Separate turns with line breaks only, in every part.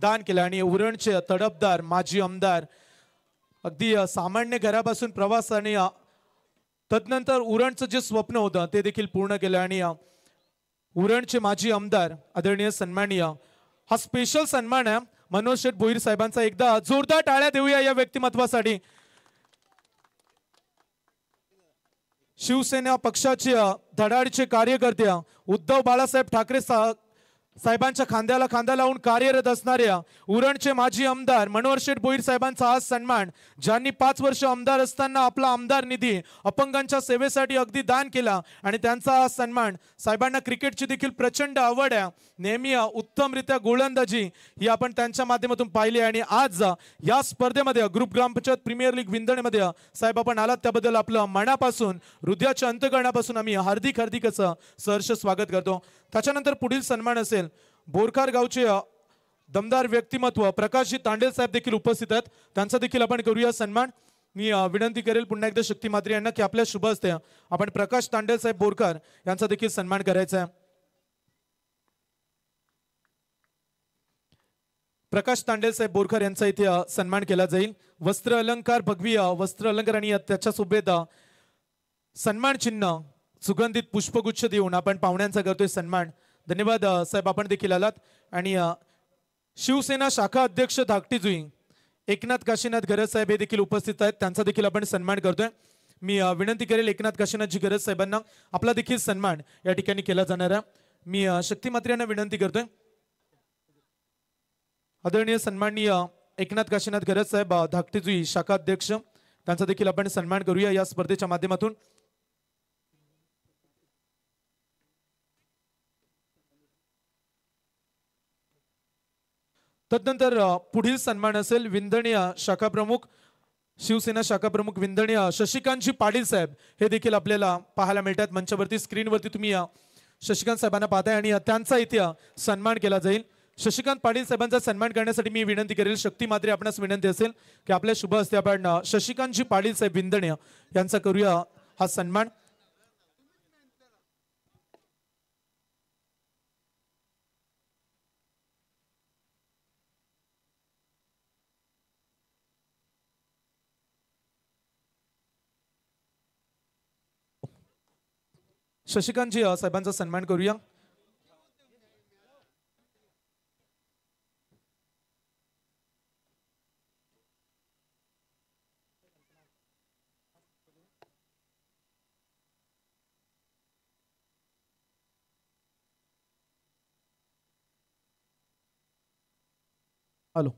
दान केलं आणि उरणचे तडपदार माजी आमदार अगदी सामान्य घरापासून प्रवास आणि तदनंतर उरणचं जे स्वप्न होतं ते देखील पूर्ण केलं आणि उरणचे माजी आमदार आदरणीय सन्मानीय हा स्पेशल सन्मान आहे मनोज शेठ भोईर साहेबांचा एकदा जोरदार टाळ्या देऊया या व्यक्तिमत्वासाठी शिवसेना पक्षाचे धडाडचे कार्यकर्ते उद्धव बाळासाहेब ठाकरे सा साहेबांच्या खांद्याला खांदा लावून कार्यरत असणाऱ्या उरणचे माजी आमदार मनोहर शेठ भोईर साहेबांचा आज सन्मान ज्यांनी पाच वर्ष आमदार असताना आपला आमदार निधी अपंगांच्या सेवेसाठी अगदी दान केला आणि त्यांचा आज सन्मान साहेबांना क्रिकेटची देखील प्रचंड आवड आहे नेहमी उत्तमरित्या गोलंदाजी ही आपण त्यांच्या माध्यमातून पाहिली आणि आज या स्पर्धेमध्ये ग्रुप ग्रामपंचायत प्रीमियर लीग विंदणेमध्ये साहेब आपण आलात त्याबद्दल आपलं मनापासून हृदयाच्या अंतकरणापासून आम्ही हार्दिक हार्दिक असं सहर्ष स्वागत करतो त्याच्यानंतर पुढील सन्मान असेल बोरखार गावचे दमदार व्यक्तिमत्व प्रकाशजी तांडेल साहेब देखील उपस्थित आहेत त्यांचा देखील आपण करूया सन्मान मी विनंती करेल पुन्हा एकदा शक्ती मात्रे यांना की आपल्या शुभ असते आपण प्रकाश तांडेल साहेब बोरकर यांचा देखील सन्मान करायचा आहे प्रकाश तांडेल साहेब बोरकर यांचा इथे सन्मान केला जाईल वस्त्र अलंकार भगवी वस्त्र अलंकार आणि त्याच्या सोबत सन्मान चिन्ह सुगंधित पुष्पगुच्छ देऊन आपण पाहुण्यांचा करतोय सन्मान धन्यवाद साहेब आपण देखील आलात आणि शिवसेना शाखा अध्यक्ष धाकटी जुई एकनाथ काशीनाथ गरज साहेब हे देखील उपस्थित आहेत त्यांचा देखील आपण सन्मान करतोय मी विनंती करेल एकनाथ काशीनाथजी गरज साहेबांना आपला देखील सन्मान या ठिकाणी केला जाणार आहे मी शक्ती मात्र यांना विनंती करतोय आदरणीय सन्माननीय एकनाथ काशीनाथ गरज साहेब धाकटी जुई शाखा अध्यक्ष त्यांचा देखील आपण सन्मान करूया या स्पर्धेच्या माध्यमातून तदनंतर पुढील सन्मान असेल विंधणीय शाखा प्रमुख शिवसेना शाखा प्रमुख शशिकांतजी पाटील साहेब हे देखील आपल्याला पाहायला मिळतात मंचावरती स्क्रीनवरती तुम्ही या शशिकांत साहेबांना पाहताय आणि त्यांचा इथे सन्मान केला जाईल शशिकांत पाटील साहेबांचा सन्मान करण्यासाठी मी विनंती करेल शक्ती मात्रे आपणास विनंती असेल की आपल्या शुभ असते आपण शशिकांतजी पाटील साहेब विंदणीय यांचा करूया हा सन्मान शशिकांतजी साहेबांचा सन्मान करूया हॅलो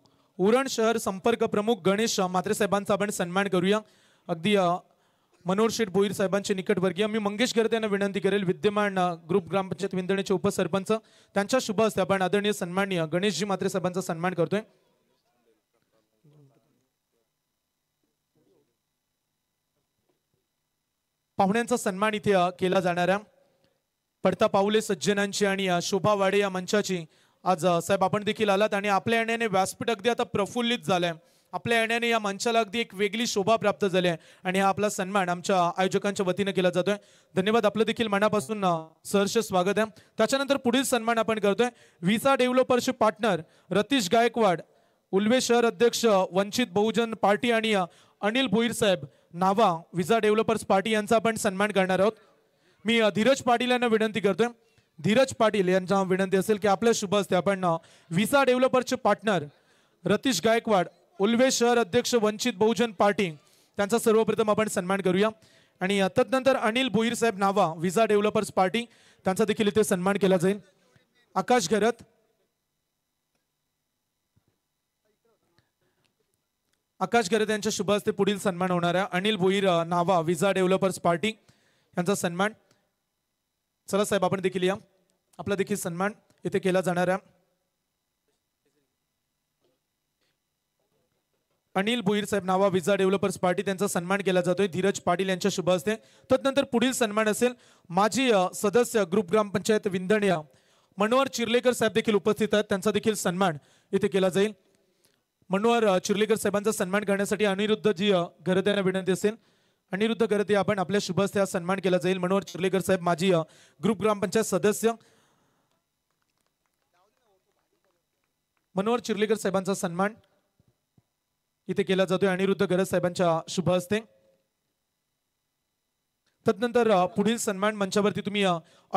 उरण शहर संपर्क प्रमुख गणेश मात्रे साहेबांचा आपण सन्मान करूया अगदी मनोहर शेठ भोईर साहेबांचे निकटवर्गीय मी मंगेश गर्दे यांना विनंती करेल विद्यमान ग्रुप ग्रामपंचायत विंदणेचे उपसरपंच त्यांच्या शुभ असते आपण आदरणीय सन्माननीय गणेशजी मात्रे साहेबांचा सन्मान करतोय पाहुण्यांचा सन्मान इथे केला जाणाऱ्या पडता पाऊले सज्जनांची आणि शोभा वाडे या मंचाची आज साहेब आपण देखील आलात आणि आपल्या येण्याने व्यासपीठ अगदी आता प्रफुल्लित झालंय आपल्या येण्याने या मंचाला अगदी एक वेगळी शोभा प्राप्त झाली आहे आणि हा आपला सन्मान आमच्या आयोजकांच्या वतीनं केला जातोय धन्यवाद आपलं देखील मनापासून सहर्ष स्वागत आहे त्याच्यानंतर पुढील सन्मान आपण करतोय विसा डेव्हलपर्सचे पार्टनर रतीश गायकवाड उल्वे शहर अध्यक्ष वंचित बहुजन पार्टी आणि अनिल भोईर साहेब नावा विजा डेव्हलपर्स पार्टी यांचा आपण सन्मान करणार आहोत मी धीरज पाटील यांना विनंती करतोय धीरज पाटील यांच्या विनंती असेल की आपल्या शुभ असते आपण विसा डेव्हलपर्सचे पार्टनर रतीश गायकवाड उल्वे शहर अध्यक्ष वंचित बहुजन पार्टी त्यांचा सर्वप्रथम आपण सन्मान करूया आणि तद्नंतर अनिल भोईर साहेब नावा विजा डेव्हलपर्स पार्टी त्यांचा देखील इथे सन्मान केला जाईल आकाश घरत आकाश घरत यांच्या शुभ हस्ते पुढील सन्मान होणार आहे अनिल भुईर नावा विजा डेव्हलपर्स पार्टी यांचा सन्मान चला साहेब आपण देखील या आपला देखील सन्मान इथे केला जाणार आहे अनिल भोईर साहेब नावा विजा डेव्हलपर्स पार्टी त्यांचा सन्मान केला जातोय धीरज पाटील यांच्या शुभ हस्ते तदनंतर पुढील सन्मान असेल माजी सदस्य ग्रुप ग्रामपंचायत विंधणिया मनोहर चिर्लेकर साहेब देखील उपस्थित आहेत त्यांचा देखील सन्मान इथे केला जाईल मनोहर चिर्लेकर साहेबांचा सन्मान करण्यासाठी अनिरुद्ध जी घरद्यांना विनंती असेल अनिरुद्ध गरदे आपण आपल्या शुभ सन्मान केला जाईल मनोहर चिर्लेकर साहेब माजी ग्रुप ग्रामपंचायत सदस्य मनोहर चिर्लेकर साहेबांचा सन्मान इथे केला जातोय अनिरुद्ध गरज साहेबांच्या शुभ हस्ते तदनंतर पुढील सन्मान मंचावरती तुम्ही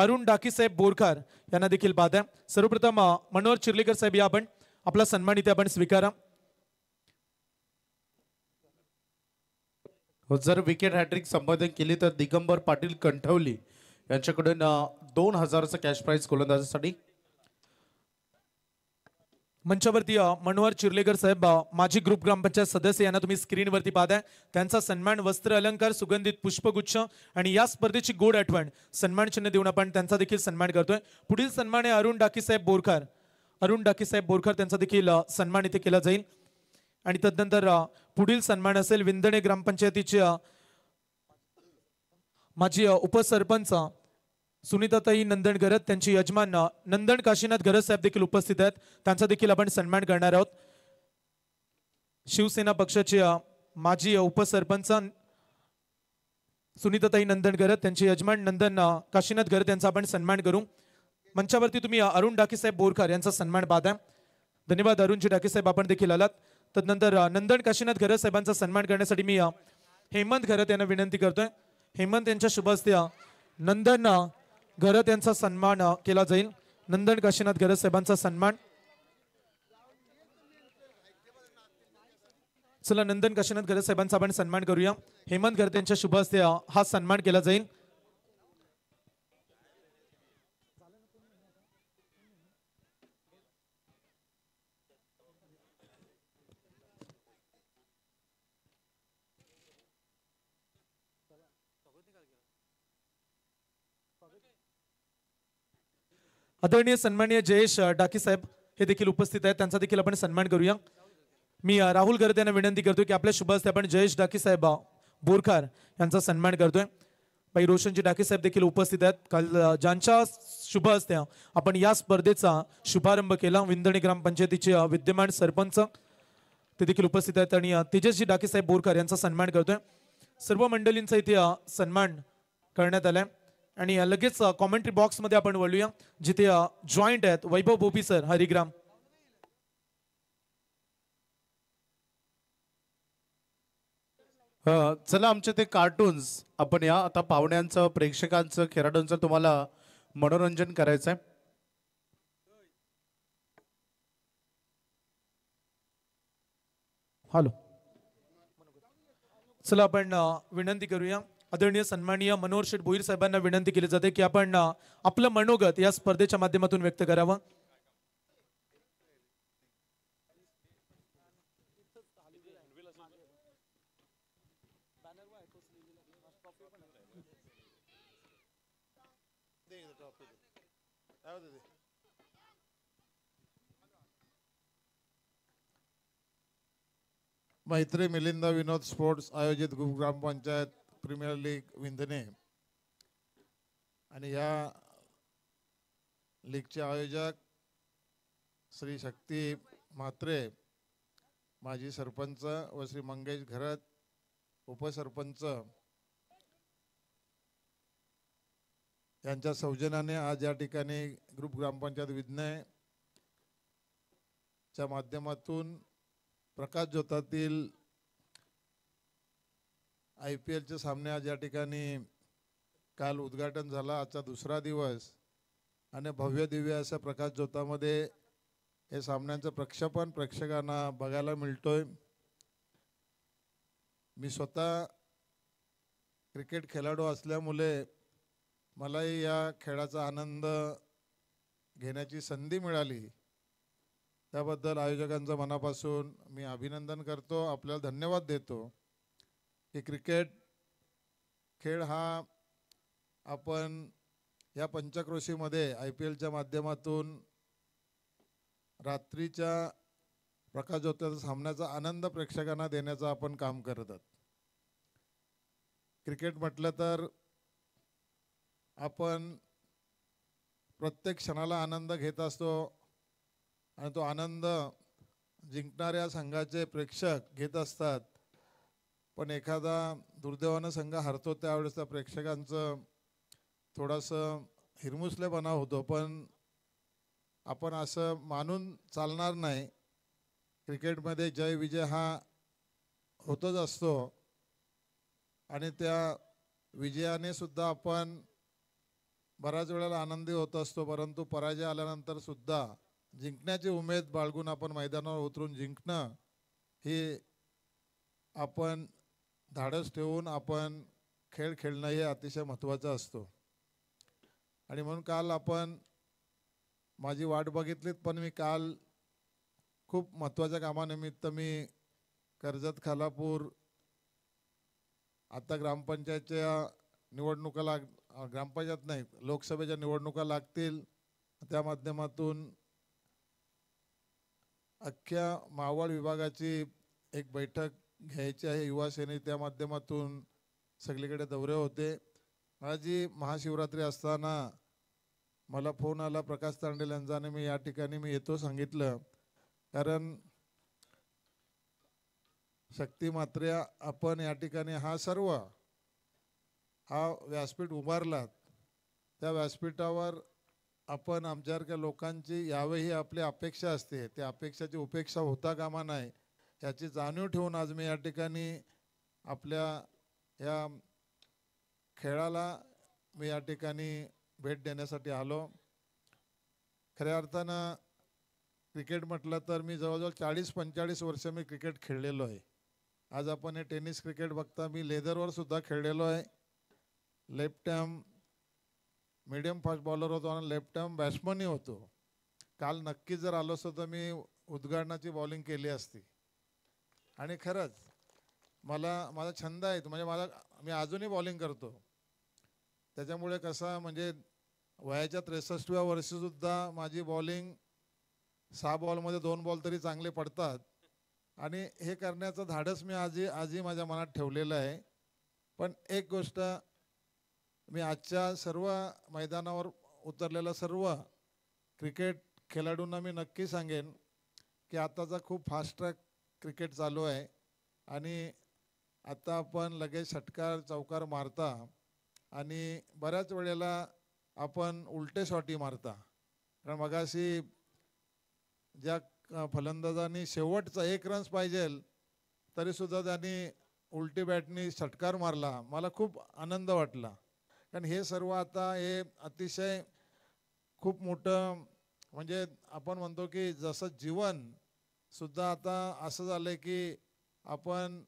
अरुण डाकी साहेब बोरकार यांना देखील बाद आहे सर्वप्रथम मनोहर चिर्लेकर साहेब या आपण आपला सन्मान इथे आपण स्वीकारा
हो, जर विकेट हॅट्रिक संबोधन केली तर दिगंबर पाटील कंठवली यांच्याकडून
दोन हजारचं कॅश प्राईज गोलंदाजासाठी मंचावरती मनोहर चिरलेकर साहेब माजी ग्रुप ग्रामपंचायत सदस्य यांना तुम्ही स्क्रीनवरती पाहताय त्यांचा सन्मान वस्त्र अलंकार सुगंधित पुष्पगुच्छ आणि या स्पर्धेची गोड आठवण सन्मान चिन्ह देऊन आपण त्यांचा देखील सन्मान करतोय पुढील सन्मान आहे अरुण डाकी साहेब बोरकर अरुण डाकी साहेब बोरकर त्यांचा देखील सन्मान इथे केला जाईल आणि तदनंतर पुढील सन्मान असेल विंदणे ग्रामपंचायतीचे माझी उपसरपंच सुनीताताई नंदन गरत त्यांचे यजमान नंदन काशीनाथ गरज साहेब देखील उपस्थित आहेत त्यांचा देखील आपण सन्मान करणार आहोत शिवसेना पक्षाचे माजी उपसरपंच सुनीताताई नंदन गरत त्यांचे यजमान नंदन काशीनाथ घरत यांचा आपण सन्मान करू मंचावरती तुम्ही अरुण साहेब बोरकर यांचा सन्मान आहे धन्यवाद अरुणजी साहेब आपण देखील आलात तदनंतर नंदन काशीनाथ घरत साहेबांचा सन्मान करण्यासाठी मी हेमंत घरत यांना विनंती करतोय हेमंत यांच्या शुभ हस्ते नंदन घर त्यांचा सन्मान केला जाईल नंदन काशीनाथ गरज साहेबांचा सन्मान चला नंदन काशीनाथ गरज साहेबांचा आपण सन्मान करूया हेमंत घर यांच्या शुभ हा सन्मान केला जाईल आदरणीय सन्माननीय जयेश डाकी साहेब हे देखील उपस्थित आहेत त्यांचा देखील आपण सन्मान करूया मी राहुल गर्दे यांना विनंती करतो की आपल्या शुभ हस्ते आपण जयेश डाकी साहेब बोरखार यांचा सन्मान करतोय बाई रोशनजी डाकी साहेब देखील उपस्थित आहेत काल ज्यांच्या शुभ असत्या आपण या स्पर्धेचा शुभारंभ केला विंदणी ग्रामपंचायतीचे विद्यमान सरपंच ते देखील उपस्थित आहेत आणि तेजसजी डाके साहेब बोरकर यांचा सन्मान करतोय सर्व मंडळींचा इथे सन्मान करण्यात आलाय आणि लगेच कॉमेंट्री बॉक्समध्ये आपण वळूया जिथे जॉईंट आहेत वैभव बोपी सर हरिग्राम
चला आमचे ते कार्टून्स आपण या आता पाहुण्यांचं प्रेक्षकांचं खेळाडूंचं तुम्हाला मनोरंजन करायचं आहे हॅलो
चला आपण विनंती करूया आदरणीय सन्माननीय मनोहर शेठ भोईर साहेबांना विनंती केली जाते की आपण आपलं मनोगत या स्पर्धेच्या माध्यमातून व्यक्त करावं
मैत्री मिलिंदा विनोद स्पोर्ट्स आयोजित ग्रामपंचायत प्रीमियर लीग विंधने आणि या लीगचे आयोजक श्री शक्ती म्हात्रे माजी सरपंच व श्री मंगेश घरत उपसरपंच यांच्या सौजनाने आज या ठिकाणी ग्रुप ग्रामपंचायत विज्ञाच्या माध्यमातून प्रकाश ज्योतातील आय पी एलचे सामने आज या ठिकाणी काल उद्घाटन झाला आजचा दुसरा दिवस आणि भव्य दिव्य असा प्रकाश ज्योतामध्ये हे सामन्यांचं प्रक्षेपण प्रेक्षकांना बघायला मिळतोय मी स्वतः क्रिकेट खेळाडू असल्यामुळे मलाही या खेळाचा आनंद घेण्याची संधी मिळाली त्याबद्दल आयोजकांचं मनापासून मी अभिनंदन करतो आपल्याला धन्यवाद देतो की क्रिकेट खेळ हा आपण या पंचक्रोशीमध्ये आय पी एलच्या माध्यमातून रात्रीच्या प्रकाशजोत्याचा सामन्याचा आनंद प्रेक्षकांना देण्याचं आपण काम करत आहोत क्रिकेट म्हटलं तर आपण प्रत्येक क्षणाला आनंद घेत असतो आणि तो आनंद जिंकणाऱ्या संघाचे प्रेक्षक घेत असतात पण एखादा दुर्दैवानं संघ हरतो त्यावेळेस त्या प्रेक्षकांचं थोडंसं हिरमुसलेपणा होतो पण आपण असं मानून चालणार नाही क्रिकेटमध्ये जय विजय हा होतच असतो आणि त्या विजयाने सुद्धा आपण बऱ्याच वेळेला आनंदी होत असतो परंतु पराजय आल्यानंतर सुद्धा जिंकण्याची उमेद बाळगून आपण मैदानावर उतरून जिंकणं हे आपण धाडस ठेवून आपण खेळ खेळणं हे अतिशय महत्त्वाचं असतो आणि म्हणून काल आपण माझी वाट बघितलीत पण मी काल खूप महत्त्वाच्या कामानिमित्त मी कर्जत खालापूर आता ग्रामपंचायतच्या निवडणुका लाग ग्रामपंचायत नाही लोकसभेच्या निवडणुका लागतील त्या माध्यमातून अख्ख्या मावळ विभागाची एक बैठक घ्यायच्या युवा त्या माध्यमातून सगळीकडे दौरे होते माझी महाशिवरात्री असताना मला फोन आला प्रकाश तांडेल यांचा मी या ठिकाणी मी येतो सांगितलं कारण शक्ती मात्र आपण या ठिकाणी हा सर्व हा व्यासपीठ उभारलात त्या व्यासपीठावर आपण आमच्यासारख्या लोकांची यावेळी आपली अपेक्षा असते त्या अपेक्षाची उपेक्षा होता कामा नाही याची जाणीव ठेवून आज मी या ठिकाणी आपल्या या खेळाला मी या ठिकाणी भेट देण्यासाठी आलो खऱ्या अर्थानं क्रिकेट म्हटलं तर मी जवळजवळ चाळीस पंचेचाळीस वर्ष मी क्रिकेट खेळलेलो आहे आज आपण हे टेनिस क्रिकेट बघता मी लेदरवर सुद्धा खेळलेलो आहे left term medium fast bowler होतो आणि लेफ्ट टर्म बॅट्समनही होतो काल नक्की जर आलो असतो तर मी उद्घाटनाची बॉलिंग केली असती आणि खरंच मला माझा छंद आहे म्हणजे मला मी अजूनही बॉलिंग करतो त्याच्यामुळे कसं म्हणजे वयाच्या त्रेसष्टव्या वर्षीसुद्धा माझी बॉलिंग सहा बॉलमध्ये दोन बॉल तरी चांगले पडतात आणि हे करण्याचं धाडस मी आजही आजही माझ्या मनात ठेवलेलं आहे पण एक गोष्ट मी आजच्या सर्व मैदानावर उतरलेल्या सर्व क्रिकेट खेळाडूंना मी नक्की सांगेन की आताचा खूप फास्ट ट्रॅक क्रिकेट चालू आहे आणि आता आपण लगेच षटकार चौकार मारता आणि बऱ्याच वेळेला आपण उलटे शॉटी मारता कारण मगाशी ज्या फलंदाजांनी शेवटचा एक रन्स पाहिजे तरीसुद्धा त्यांनी उलटी बॅटनी षटकार मारला मला खूप आनंद वाटला कारण हे सर्व आता हे अतिशय खूप मोठं म्हणजे आपण म्हणतो की जसं जीवन सुद्धा आता असं झालं आहे की आपण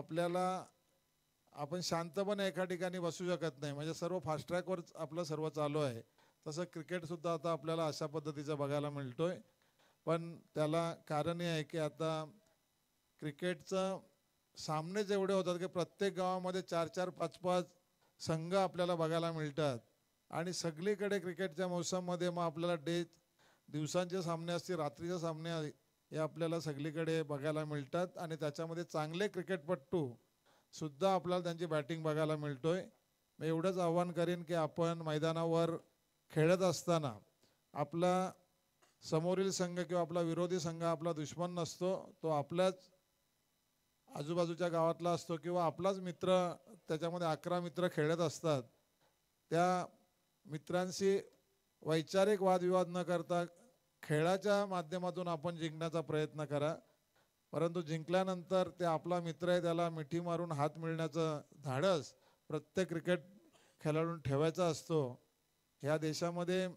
आपल्याला आपण शांतपणे एका ठिकाणी बसू शकत नाही म्हणजे सर्व फास्ट ट्रॅकवर आपलं सर्व चालू आहे तसं क्रिकेटसुद्धा आता आपल्याला अशा पद्धतीचं बघायला मिळतो आहे पण त्याला कारण हे आहे की आता क्रिकेटचं सामने जेवढे होतात की प्रत्येक गावामध्ये चार चार पाच पाच संघ आपल्याला बघायला मिळतात आणि सगळीकडे क्रिकेटच्या मोसममध्ये मग आपल्याला डे दिवसांचे सामने असतील रात्रीचे सामने हे आपल्याला सगळीकडे बघायला मिळतात आणि त्याच्यामध्ये चांगले क्रिकेटपटू सुद्धा आपल्याला त्यांची बॅटिंग बघायला मिळतोय मी एवढंच आव्हान करीन की आपण मैदानावर खेळत असताना आपला समोरील संघ किंवा आपला विरोधी संघ आपला दुश्मन नसतो तो आपल्याच आजूबाजूच्या गावातला असतो किंवा आपलाच मित्र त्याच्यामध्ये अकरा मित्र खेळत असतात त्या मित्रांशी वैचारिक वादविवाद न करता खेळाच्या माध्यमातून आपण जिंकण्याचा प्रयत्न करा परंतु जिंकल्यानंतर ते आपला मित्र आहे त्याला मिठी मारून हात मिळण्याचं धाडस प्रत्येक क्रिकेट खेळाडून ठेवायचा असतो ह्या देशामध्ये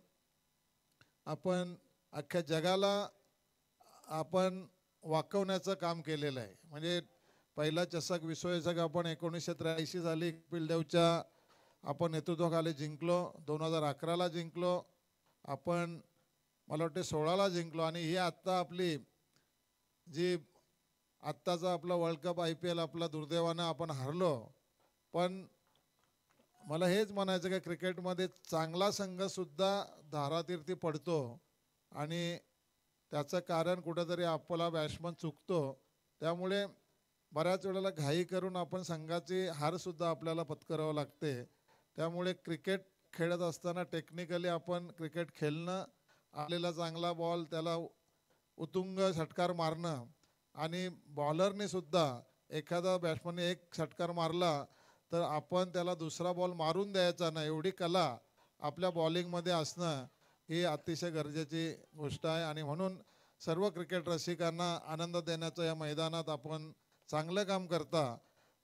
आपण अख्ख्या जगाला आपण वाकवण्याचं काम केलेलं आहे म्हणजे पहिला चषक विश्वचषक आपण एकोणीसशे त्र्याऐंशी साली पिलदेवच्या आपण नेतृत्वाखाली जिंकलो दोन हजार अकराला जिंकलो आपण मला वाटते सोळाला जिंकलो आणि ही आत्ता आपली जी आत्ताचा आपला world cup I P L आपला दुर्दैवानं आपण हरलो पण मला हेच म्हणायचं की क्रिकेटमध्ये चांगला संघसुद्धा धारातीर्थी पडतो आणि त्याचं कारण कुठंतरी आपला बॅट्समन चुकतो त्यामुळे बऱ्याच वेळेला घाई करून आपण संघाची हारसुद्धा आपल्याला पत्करावं लागते त्यामुळे क्रिकेट खेळत असताना टेक्निकली आपण क्रिकेट खेळणं आलेला चांगला बॉल त्याला उतुंग षटकार मारणं आणि बॉलरने सुद्धा एखादा बॅट्समनने एक षटकार मारला तर आपण त्याला दुसरा बॉल मारून द्यायचा ना एवढी कला आपल्या बॉलिंगमध्ये असणं ही अतिशय गरजेची गोष्ट आहे आणि म्हणून सर्व क्रिकेट रसिकांना आनंद देण्याचं या मैदानात आपण चांगलं काम करता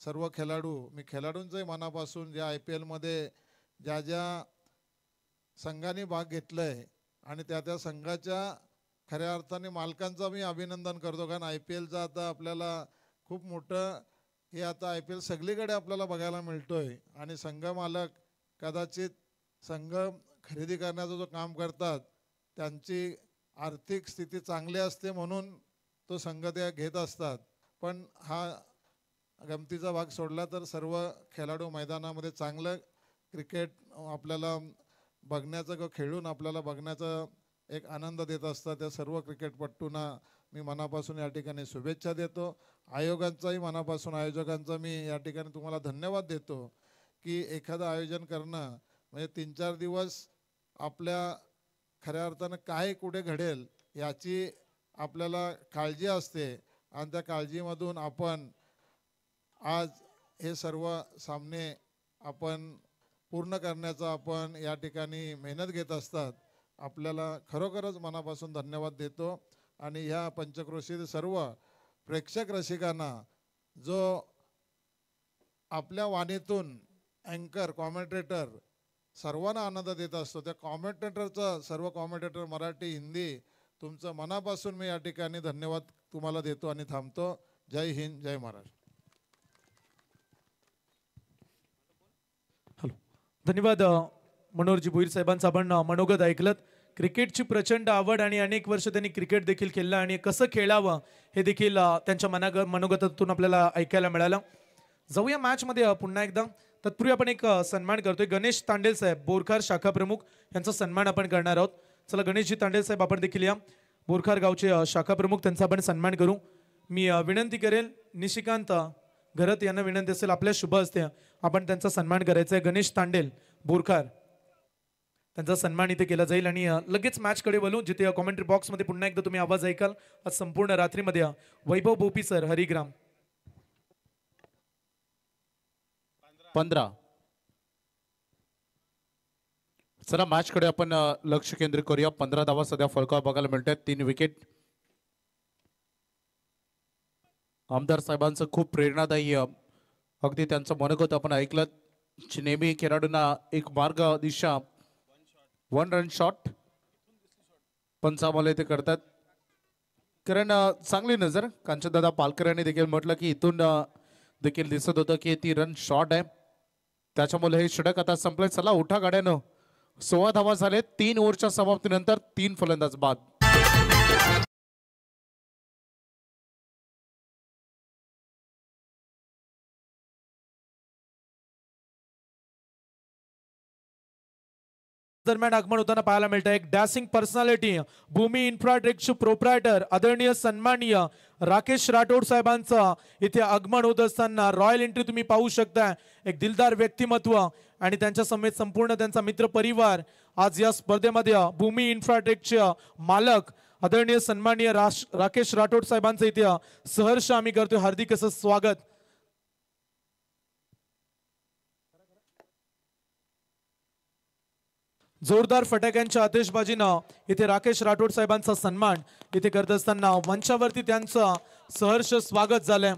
सर्व खेळाडू मी खेळाडूंचंही मनापासून ज्या आय पी एलमध्ये ज्या ज्या संघाने भाग घेतला आहे आणि त्या त्या संघाच्या खऱ्या अर्थाने मालकांचं मी अभिनंदन करतो कारण आय पी एलचं आता आपल्याला खूप मोठं हे आता आय पी एल सगळीकडे आपल्याला बघायला मिळतो आहे आणि संघ मालक कदाचित संघ खरेदी करण्याचं जो काम करतात त्यांची आर्थिक स्थिती चांगली असते म्हणून तो संघ त्या घेत असतात पण हा गमतीचा भाग सोडला तर सर्व खेळाडू मैदानामध्ये चांगलं क्रिकेट आपल्याला बघण्याचं किंवा खेळून आपल्याला बघण्याचा एक आनंद देत असतात त्या सर्व क्रिकेटपटूंना मी मनापासून या ठिकाणी शुभेच्छा देतो आयोगांचाही मनापासून आयोजकांचा मी या ठिकाणी तुम्हाला धन्यवाद देतो की एखादं आयोजन करणं म्हणजे तीन चार दिवस आपल्या खऱ्या अर्थानं काय कुठे घडेल याची आपल्याला काळजी असते आणि त्या काळजीमधून आपण आज हे सर्व सामने आपण पूर्ण करण्याचा आपण या ठिकाणी मेहनत घेत असतात आपल्याला खरोखरच मनापासून धन्यवाद देतो आणि ह्या पंचक्रोशीत सर्व प्रेक्षक रसिकांना जो आपल्या वाणीतून अँकर कॉमेंटेटर सर्वांना आनंद देत असतो त्या कॉमेंटेटरचा सर्व कॉमेंटेटर मराठी हिंदी तुमचं मनापासून मी या ठिकाणी धन्यवाद तुम्हाला देतो आणि थांबतो जय हिंद जय महाराष्ट्र
धन्यवाद मनोहरजी भुईर साहेबांचं आपण मनोगत ऐकलं क्रिकेटची प्रचंड आवड आणि अनेक वर्ष त्यांनी क्रिकेट देखील खेळलं आणि कसं खेळावं हे देखील त्यांच्या मनाग मनोगतातून आपल्याला ऐकायला मिळालं जाऊया मॅचमध्ये पुन्हा एकदा तत्पूर्वी आपण एक सन्मान करतोय गणेश तांडेल साहेब बोरखार शाखा प्रमुख यांचा सन्मान आपण करणार आहोत चला गणेशजी तांडेल साहेब आपण देखील या बोरखार गावचे शाखा प्रमुख त्यांचा आपण सन्मान करू मी विनंती करेल निशिकांत घरत यांना विनंती असेल आपल्या शुभ असते आपण त्यांचा सन्मान करायचा आहे गणेश तांडेल बोरकार त्यांचा सन्मान इथे केला जाईल आणि लगेच मॅचकडे बोलू जिथे कॉमेंट्री बॉक्समध्ये पुन्हा एकदा तुम्ही आवाज ऐकाल आज संपूर्ण रात्रीमध्ये वैभव बोपी सर हरिग्राम पंधरा चला
मॅचकडे आपण लक्ष केंद्रित करूया पंधरा धावा सध्या फलकावर बघायला मिळतात तीन विकेट आमदार साहेबांचं खूप प्रेरणादायी अगदी त्यांचं मनगत आपण ऐकलं नेहमी खेळाडूंना एक मार्ग दिशा वन रन शॉट पंचामाले ते करतात कारण चांगली नजर कांचनदादा पालकर यांनी देखील म्हटलं की इथून देखील दिसत होतं की ती रन शॉट आहे त्याच्यामुळे हे षडक आता संपले चला उठा गाड्यानं सोळा
धावा झाले तीन ओव्हरच्या समाप्तीनंतर तीन फलंदाज बाद दरम्यान आगमन होताना पाहायला मिळतं एक डॅसिंग पर्सनॅलिटी भूमी इन्फ्राटेकचे प्रोप्रायटर आदरणीय
सन्माननीय राकेश राठोड साहेबांचं इथे आगमन होत असताना रॉयल एंट्री तुम्ही पाहू शकता एक दिलदार व्यक्तिमत्व आणि त्यांच्या समेत संपूर्ण त्यांचा मित्र परिवार आज या स्पर्धेमध्ये भूमी इन्फ्राटेकचे मालक आदरणीय सन्माननीय राकेश राठोड साहेबांचं इथे सहर्ष आम्ही करतोय हार्दिक असं स्वागत जोरदार फटाक्यांच्या आतिषबाजीनं इथे राकेश राठोड साहेबांचा सन्मान इथे करत असताना मंचावरती त्यांचं सहर्ष स्वागत झालंय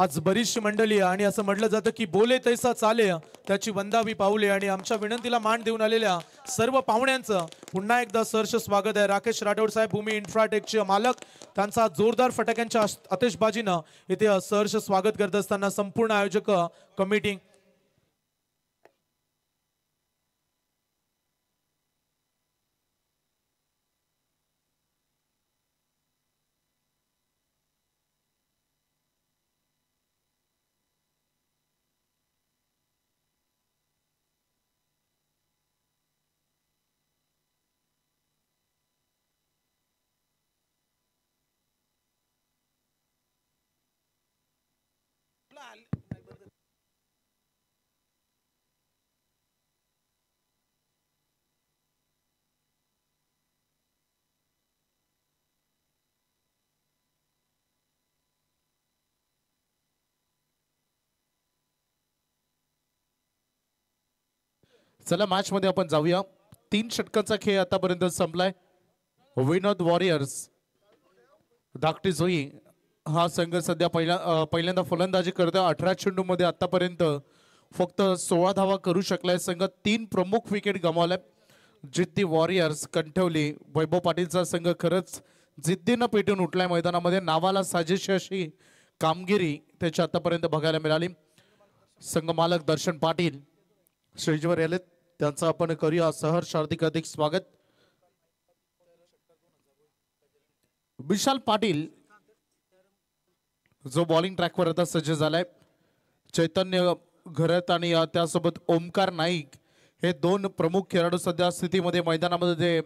आज बरीचशी मंडळी आणि असं म्हटलं जातं की बोले तैसा चाले त्याची वंदावी पावले आणि आमच्या विनंतीला मान देऊन आलेल्या सर्व पाहुण्यांचं पुन्हा एकदा सहर्ष स्वागत आहे राकेश राठोड साहेब भूमी इन्फ्राटेकचे मालक त्यांचा जोरदार फटाक्यांच्या आतिषबाजीनं इथे सहर्ष स्वागत करत असताना संपूर्ण आयोजक कमिटी
चला मध्ये आपण जाऊया तीन षटकांचा खेळ आतापर्यंत संपलाय विनोद वॉरियर्स धाकटी झोई हा संघ सध्या पहिला पहिल्यांदा फलंदाजी करतोय अठरा मध्ये आतापर्यंत फक्त सोळा धावा करू शकलाय संघ तीन प्रमुख विकेट गमावलाय जिद्दी वॉरियर्स कंठवली वैभव पाटीलचा संघ खरंच जिद्दीनं पेटून उठलाय मैदानामध्ये नावाला साजेशी अशी कामगिरी त्याची आतापर्यंत बघायला मिळाली संघ मालक दर्शन पाटील स्टेजवर आलेत त्यांचं आपण करूया सहर्ष हार्दिक अधिक स्वागत विशाल पाटील जो बॉलिंग ट्रॅकवर आता सज्ज झालाय चैतन्य घरत आणि त्यासोबत ओमकार नाईक हे दोन प्रमुख खेळाडू सध्या स्थितीमध्ये मैदानामध्ये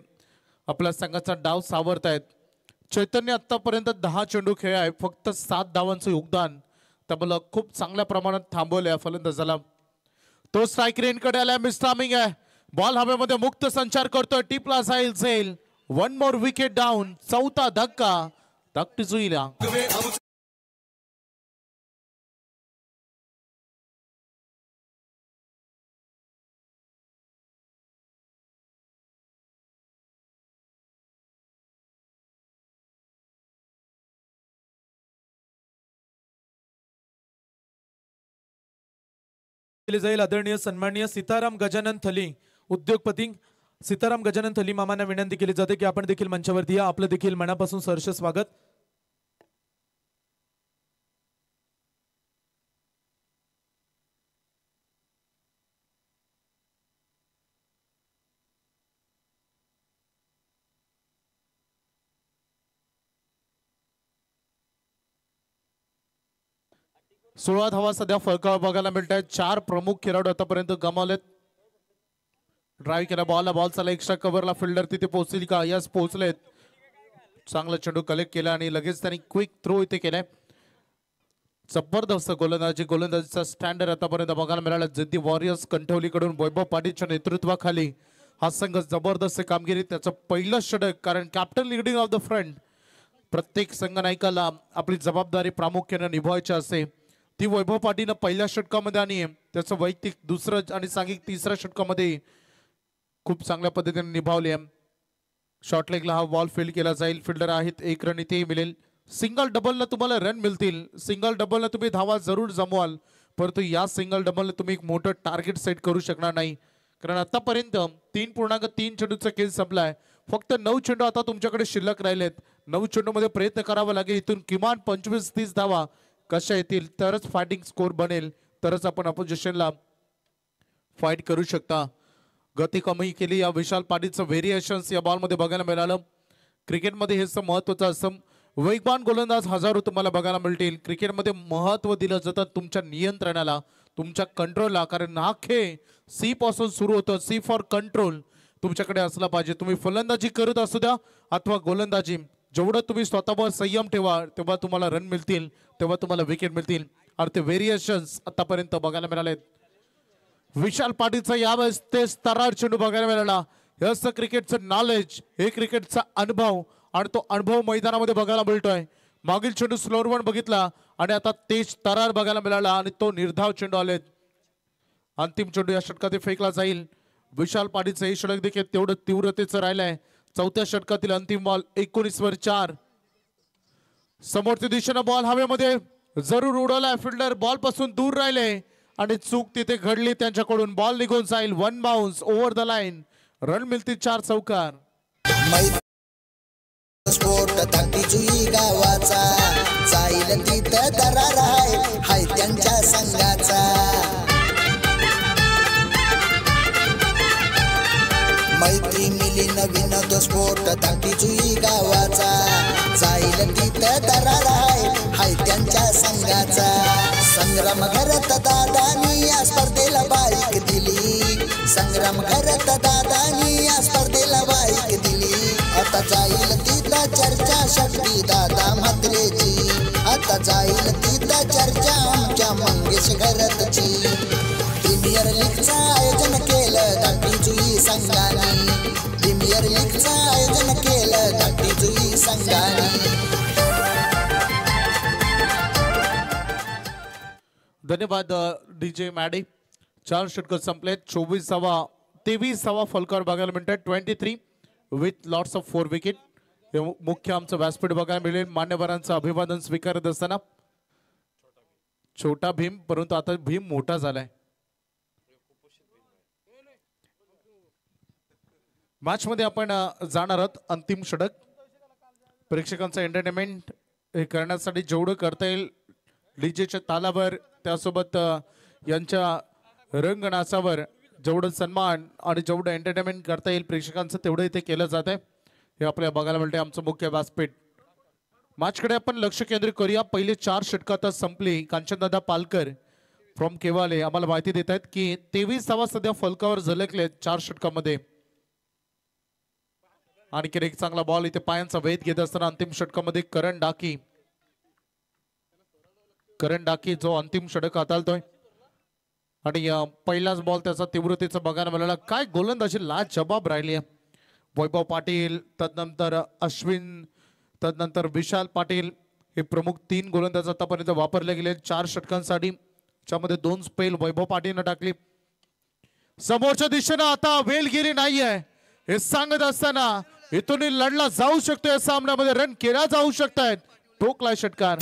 आपल्या संघाचा डाव सावरत आहेत चैतन्य आतापर्यंत दहा चेंडू खेळ आहे फक्त सात धावांचं योगदान त्यामुळं खूप चांगल्या प्रमाणात थांबवलं आहे फलंदाजाला तो रेन आला मिस टामिंग आहे बॉल हवेमध्ये मुक्त संचार करतोय टिपला जाईल झेल वन मोर विकेट डाऊन चौथा धक्का
तक्ट जुईला केले जाईल आदरणीय सन्माननीय सीताराम गजानन थली
उद्योगपती सीताराम गजानन थली मामांना विनंती केली जाते की आपण देखील मंचावरती या आपलं देखील मनापासून सहर्ष स्वागत
सोळा धावा सध्या फळकाळ बघायला मिळत आहे चार प्रमुख खेळाडू आतापर्यंत गमावलेत ड्राईव्ह केला बॉलला बॉल चालला एक्स्ट्रा कव्हरला फिल्डर तिथे पोहोचतील का यस पोहोचलेत चांगला चेंडू कलेक्ट केला आणि लगेच त्यांनी क्विक थ्रो इथे केलाय जबरदस्त गोलंदाजी गोलंदाजीचा स्टँडर्ड आतापर्यंत बघायला मिळाला जिद्दी वॉरियर्स कंठवलीकडून वैभव पाटीलच्या नेतृत्वाखाली हा संघ जबरदस्त कामगिरी त्याचं पहिलं षटक कारण captain leading off the front प्रत्येक संघ नायकाला आपली जबाबदारी प्रामुख्याने निभवायची असते ती वैभव पाटीलनं पहिल्या षटकामध्ये आणि त्याचं वैयक्तिक दुसरं आणि सांघिक तिसऱ्या षटकामध्ये खूप चांगल्या पद्धतीने निभावले शॉर्ट लेगला हा बॉल फील्ड केला जाईल फिल्डर आहेत एक रन इथेही मिळेल सिंगल डबलला तुम्हाला रन मिळतील सिंगल डबलला तुम्ही धावा जरूर जमवाल परंतु या सिंगल डबलला तुम्ही एक मोठं टार्गेट सेट करू शकणार नाही कारण आतापर्यंत तीन पूर्णांक तीन चेंडूचा केस संपलाय फक्त नऊ चेंडू आता तुमच्याकडे शिल्लक राहिलेत नऊ चेंडूमध्ये प्रयत्न करावा लागेल इथून किमान पंचवीस तीस धावा कशा येतील तरच फायटिंग स्कोर बनेल तरच आपण अपोजिशनला फाईट करू शकता गती कमी केली या विशाल पाटीलचं व्हेरिएशन्स या बॉलमध्ये बघायला मिळालं क्रिकेटमध्ये हेच महत्त्वाचं असं वेगवान गोलंदाज हजारो तुम्हाला बघायला मिळतील क्रिकेटमध्ये महत्त्व दिलं जातं तुमच्या नियंत्रणाला तुमच्या कंट्रोलला कारण नाखे सी पासून सुरू होतं सी फॉर कंट्रोल तुमच्याकडे असला पाहिजे तुम्ही फलंदाजी करत असू द्या अथवा गोलंदाजी जेवढं तुम्ही स्वतःवर संयम ठेवा तेव्हा तुम्हाला रन मिळतील तेव्हा तुम्हाला विकेट मिळतील आणि ते व्हेरिएशन्स आतापर्यंत बघायला मिळाले विशाल पाटीलचा यावेळेस तेच तरार चेंडू बघायला मिळाला हे क्रिकेटचं नॉलेज हे क्रिकेटचा अनुभव आणि तो अनुभव मैदानामध्ये बघायला मिळतोय मागील चेंडू स्लोअर वन बघितला आणि आता तेज तरार बघायला मिळाला आणि तो निर्धाव चेंडू आलेत अंतिम चेंडू या षटकात फेकला जाईल विशाल पाटीलचं हे षटक देखील तेवढं तीव्रतेचं राहिलंय चौथ्या षटकातील अंतिम बॉल वर चार समोरच्या दिशेनं बॉल हवेमध्ये जरूर उडवलाय फिल्डर बॉल पासून दूर राहिले आणि चूक तिथे घडली त्यांच्याकडून बॉल निघून जाईल one bounce over the line run मिळतील चार चौकार
मैत्री मिली नवीन तो स्फोट टाकी जुई गावाचा जाईल तिथं दराराय हाय त्यांच्या संघाचा संग्राम करत दादानी या स्पर्धेला बाईक दिली संग्राम करत दादानी या स्पर्धेला बाईक दिली आता जाईल तिथं चर्चा शक्ती दादा मात्रेची आता जाईल तिथं चर्चा आमच्या मंगेश घरतची प्रीमियर लीगचं आयोजन केलं दाटी जुई संघाने प्रीमियर लीगचं आयोजन केलं दाटी जुई संघाने
धन्यवाद डीजे मॅडी चार षटक संपले चोवीसावा तेवीसावा फलकर बघायला मिळतात twenty three with lots of four wicket हे मुख्य आमचं व्यासपीठ बघायला मिळेल मान्यवरांचं अभिवादन स्वीकारत असताना छोटा भीम परंतु आता भीम मोठा झालाय मध्ये आपण जाणार आहोत अंतिम षडक प्रेक्षकांचं एंटरटेनमेंट हे करण्यासाठी जेवढं करता येईल डीजेच्या तालावर त्यासोबत यांच्या रंगनासावर जेवढं सन्मान आणि जेवढं एंटरटेनमेंट करता येईल प्रेक्षकांचं तेवढं इथे केलं जात आहे हे आपल्या बघायला मिळते आमचं मुख्य व्यासपीठ मॅचकडे आपण लक्ष केंद्रित करूया पहिले चार षटकं आता संपली कांचनदादा पालकर फ्रॉम केवाले आम्हाला माहिती देत आहेत की तेवीस धावा सध्या फलकावर झलकले चार षटकामध्ये आणखीन एक चांगला बॉल इथे पायांचा वेध घेत असताना अंतिम षटकामध्ये करण डाकी करण डाकी जो अंतिम षटक हाताळतोय आणि पहिलाच बॉल त्याचा तीव्रतेचा बघायला मिळाला काय गोलंदाजी लाज जबाब राहिली आहे वैभव पाटील तदनंतर अश्विन तदनंतर विशाल पाटील हे प्रमुख तीन गोलंदाज आतापर्यंत वापरले गेले चार षटकांसाठी त्यामध्ये दोन स्पेल वैभव पाटीलनं टाकली समोरच्या दिशेनं आता वेलगिरी नाही आहे हे सांगत असताना इथून लढला जाऊ शकतो या सामन्यामध्ये रन केला
जाऊ शकत आहेत ठोकला षटकार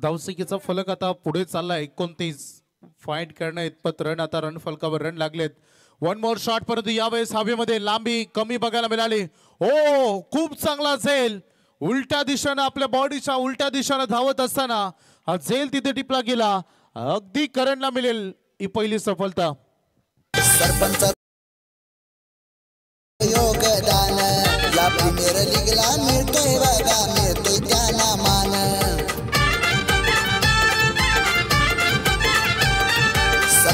धावसंख्येचा
फलक आता पुढे चालला एकोणतीस फाईट करणं इतपत रन आता रन फलकावर रन लागलेत वन मोर शॉट परंतु यावेळेस हवेमध्ये लांबी कमी बघायला मिळाली हो खूप चांगला झेल उलट्या दिशेनं आपल्या बॉडीच्या उलट्या दिशेनं धावत असताना हा झेल तिथे टिपला गेला अगदी करणला मिळेल ही पहिली सफलता सरपंच
योगदान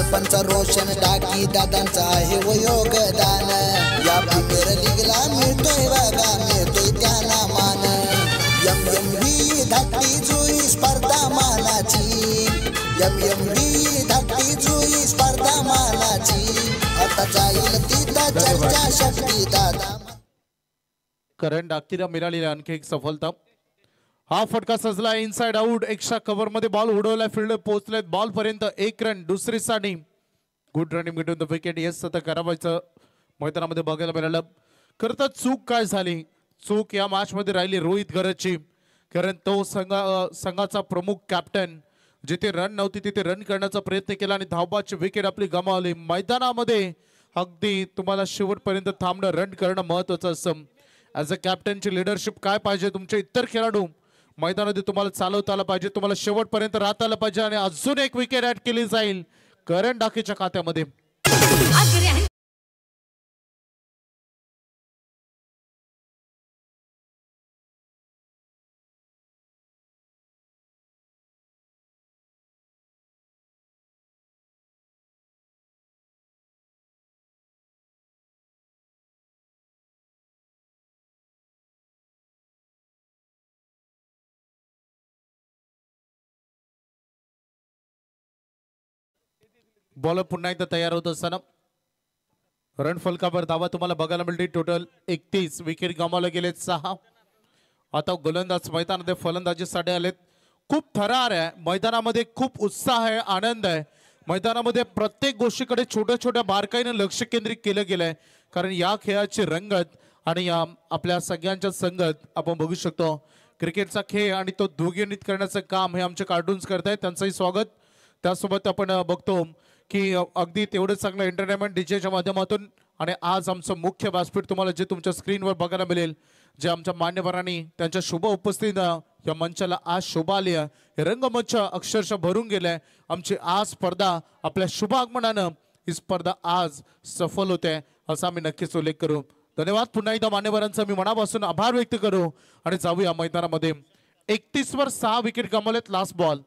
सरपंच रोशन डाकी दादांचा आहे व योगदान या भीमेर लिगला मिळतोय बघा मिळतोय त्यांना मान यम यम बी धाकटी जुई स्पर्धा मानाची यम यम बी धाकटी जुई स्पर्धा मानाची आता जाईल तिथं चर्चा शक्ती दादा
करंट डाकतीला मिळालेली आणखी एक सफलता हा फटका सजला साइड आउट एक्स्ट्रा कव्हर मध्ये बॉल उडवला फिल्ड पोहोचले बॉल पर्यंत एक रन दुसरी साडी good running between the wicket yes आता करावायचं मैदानामध्ये बघायला मिळालं खरं चूक काय झाली चूक या मध्ये राहिली रोहित गरजची कारण तो संघा संघाचा प्रमुख कॅप्टन जिथे रन नव्हती तिथे रन करण्याचा प्रयत्न केला आणि धावबाची विकेट आपली गमावली मैदानामध्ये अगदी तुम्हाला शेवटपर्यंत थांबणं रन करणं महत्वाचं असं ॲज अ कॅप्टनची लिडरशिप काय पाहिजे तुमचे इतर खेळाडू मैदानामध्ये तुम्हाला चालवता आलं पाहिजे तुम्हाला शेवटपर्यंत राहता
आलं पाहिजे आणि अजून एक विकेट ऍड केली जाईल करंट डाकीच्या खात्यामध्ये बॉलर पुन्हा एकदा तयार होत असताना
फलकावर धावा तुम्हाला बघायला मिळते टोटल एकतीस विकेट गमावले गेले सहा आता गोलंदाज मैदानामध्ये फलंदाजीसाठी आलेत खूप थरार आहे मैदानामध्ये खूप उत्साह आहे आनंद आहे मैदानामध्ये प्रत्येक गोष्टीकडे छोट्या छोट्या बारकाईनं लक्ष केंद्रित केलं गेलं आहे कारण या खेळाची रंगत आणि या आपल्या सगळ्यांच्या संगत आपण बघू शकतो क्रिकेटचा खेळ आणि तो दोघीनित करण्याचं काम हे आमचे कार्टून्स करत आहेत त्यांचंही स्वागत त्यासोबत आपण बघतो की अगदी तेवढंच चांगलं एंटरटेनमेंट डीजेच्या माध्यमातून आणि आज आमचं मुख्य व्यासपीठ तुम्हाला जे तुमच्या स्क्रीनवर बघायला मिळेल जे आमच्या मान्यवरांनी त्यांच्या शुभ उपस्थितीनं या मंचाला आज शुभ आली आहे रंगमंच अक्षरशः भरून गेलंय आमची आज स्पर्धा आपल्या शुभ आगमनानं ही स्पर्धा आज सफल होते असा आम्ही नक्कीच उल्लेख करू धन्यवाद पुन्हा एकदा मान्यवरांचा मी मनापासून आभार व्यक्त करू आणि जाऊया मैदानामध्ये एकतीसवर सहा विकेट गमावलेत लास्ट बॉल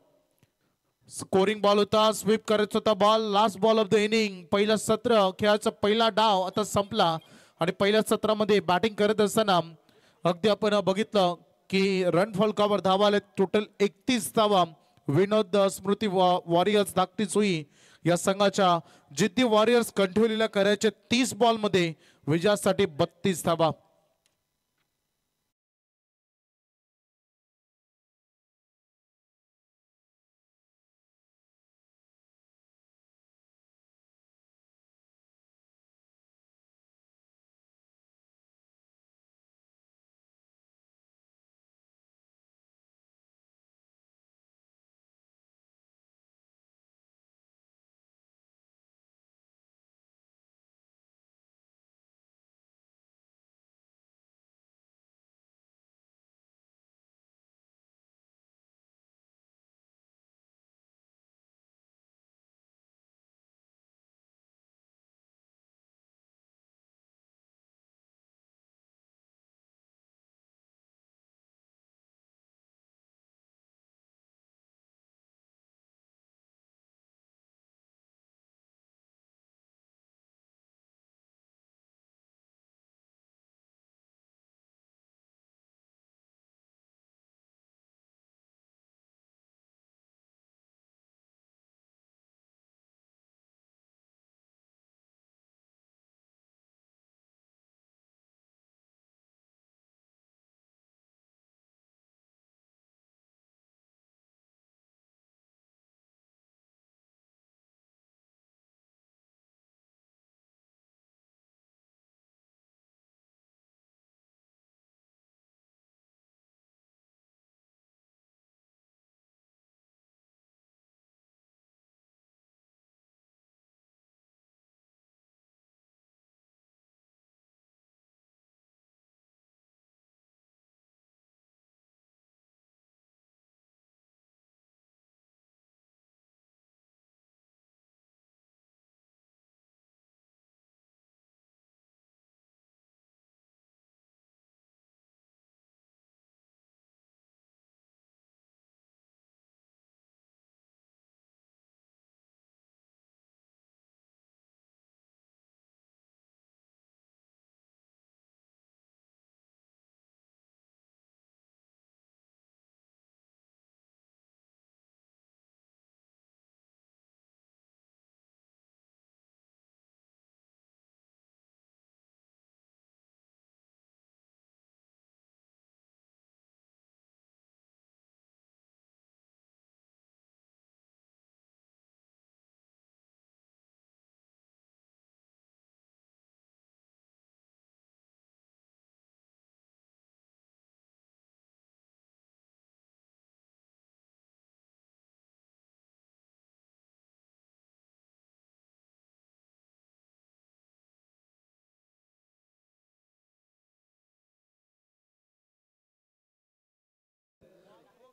स्कोरिंग बॉल होता स्वीप करत होता ball last ball off the inning पहिला सत्र खेळाचा पहिला डाव आता संपला आणि पहिल्या सत्रामध्ये बॅटिंग करत असताना अगदी आपण बघितलं की रन फलकावर धावा आले टोटल एकतीस धावा विनोद स्मृती वॉरियर्स धाकटीच हुई या संघाच्या जिद्दी वॉरियर्स कंठोलीला
करायचे तीस बॉलमध्ये विजयासाठी बत्तीस धावा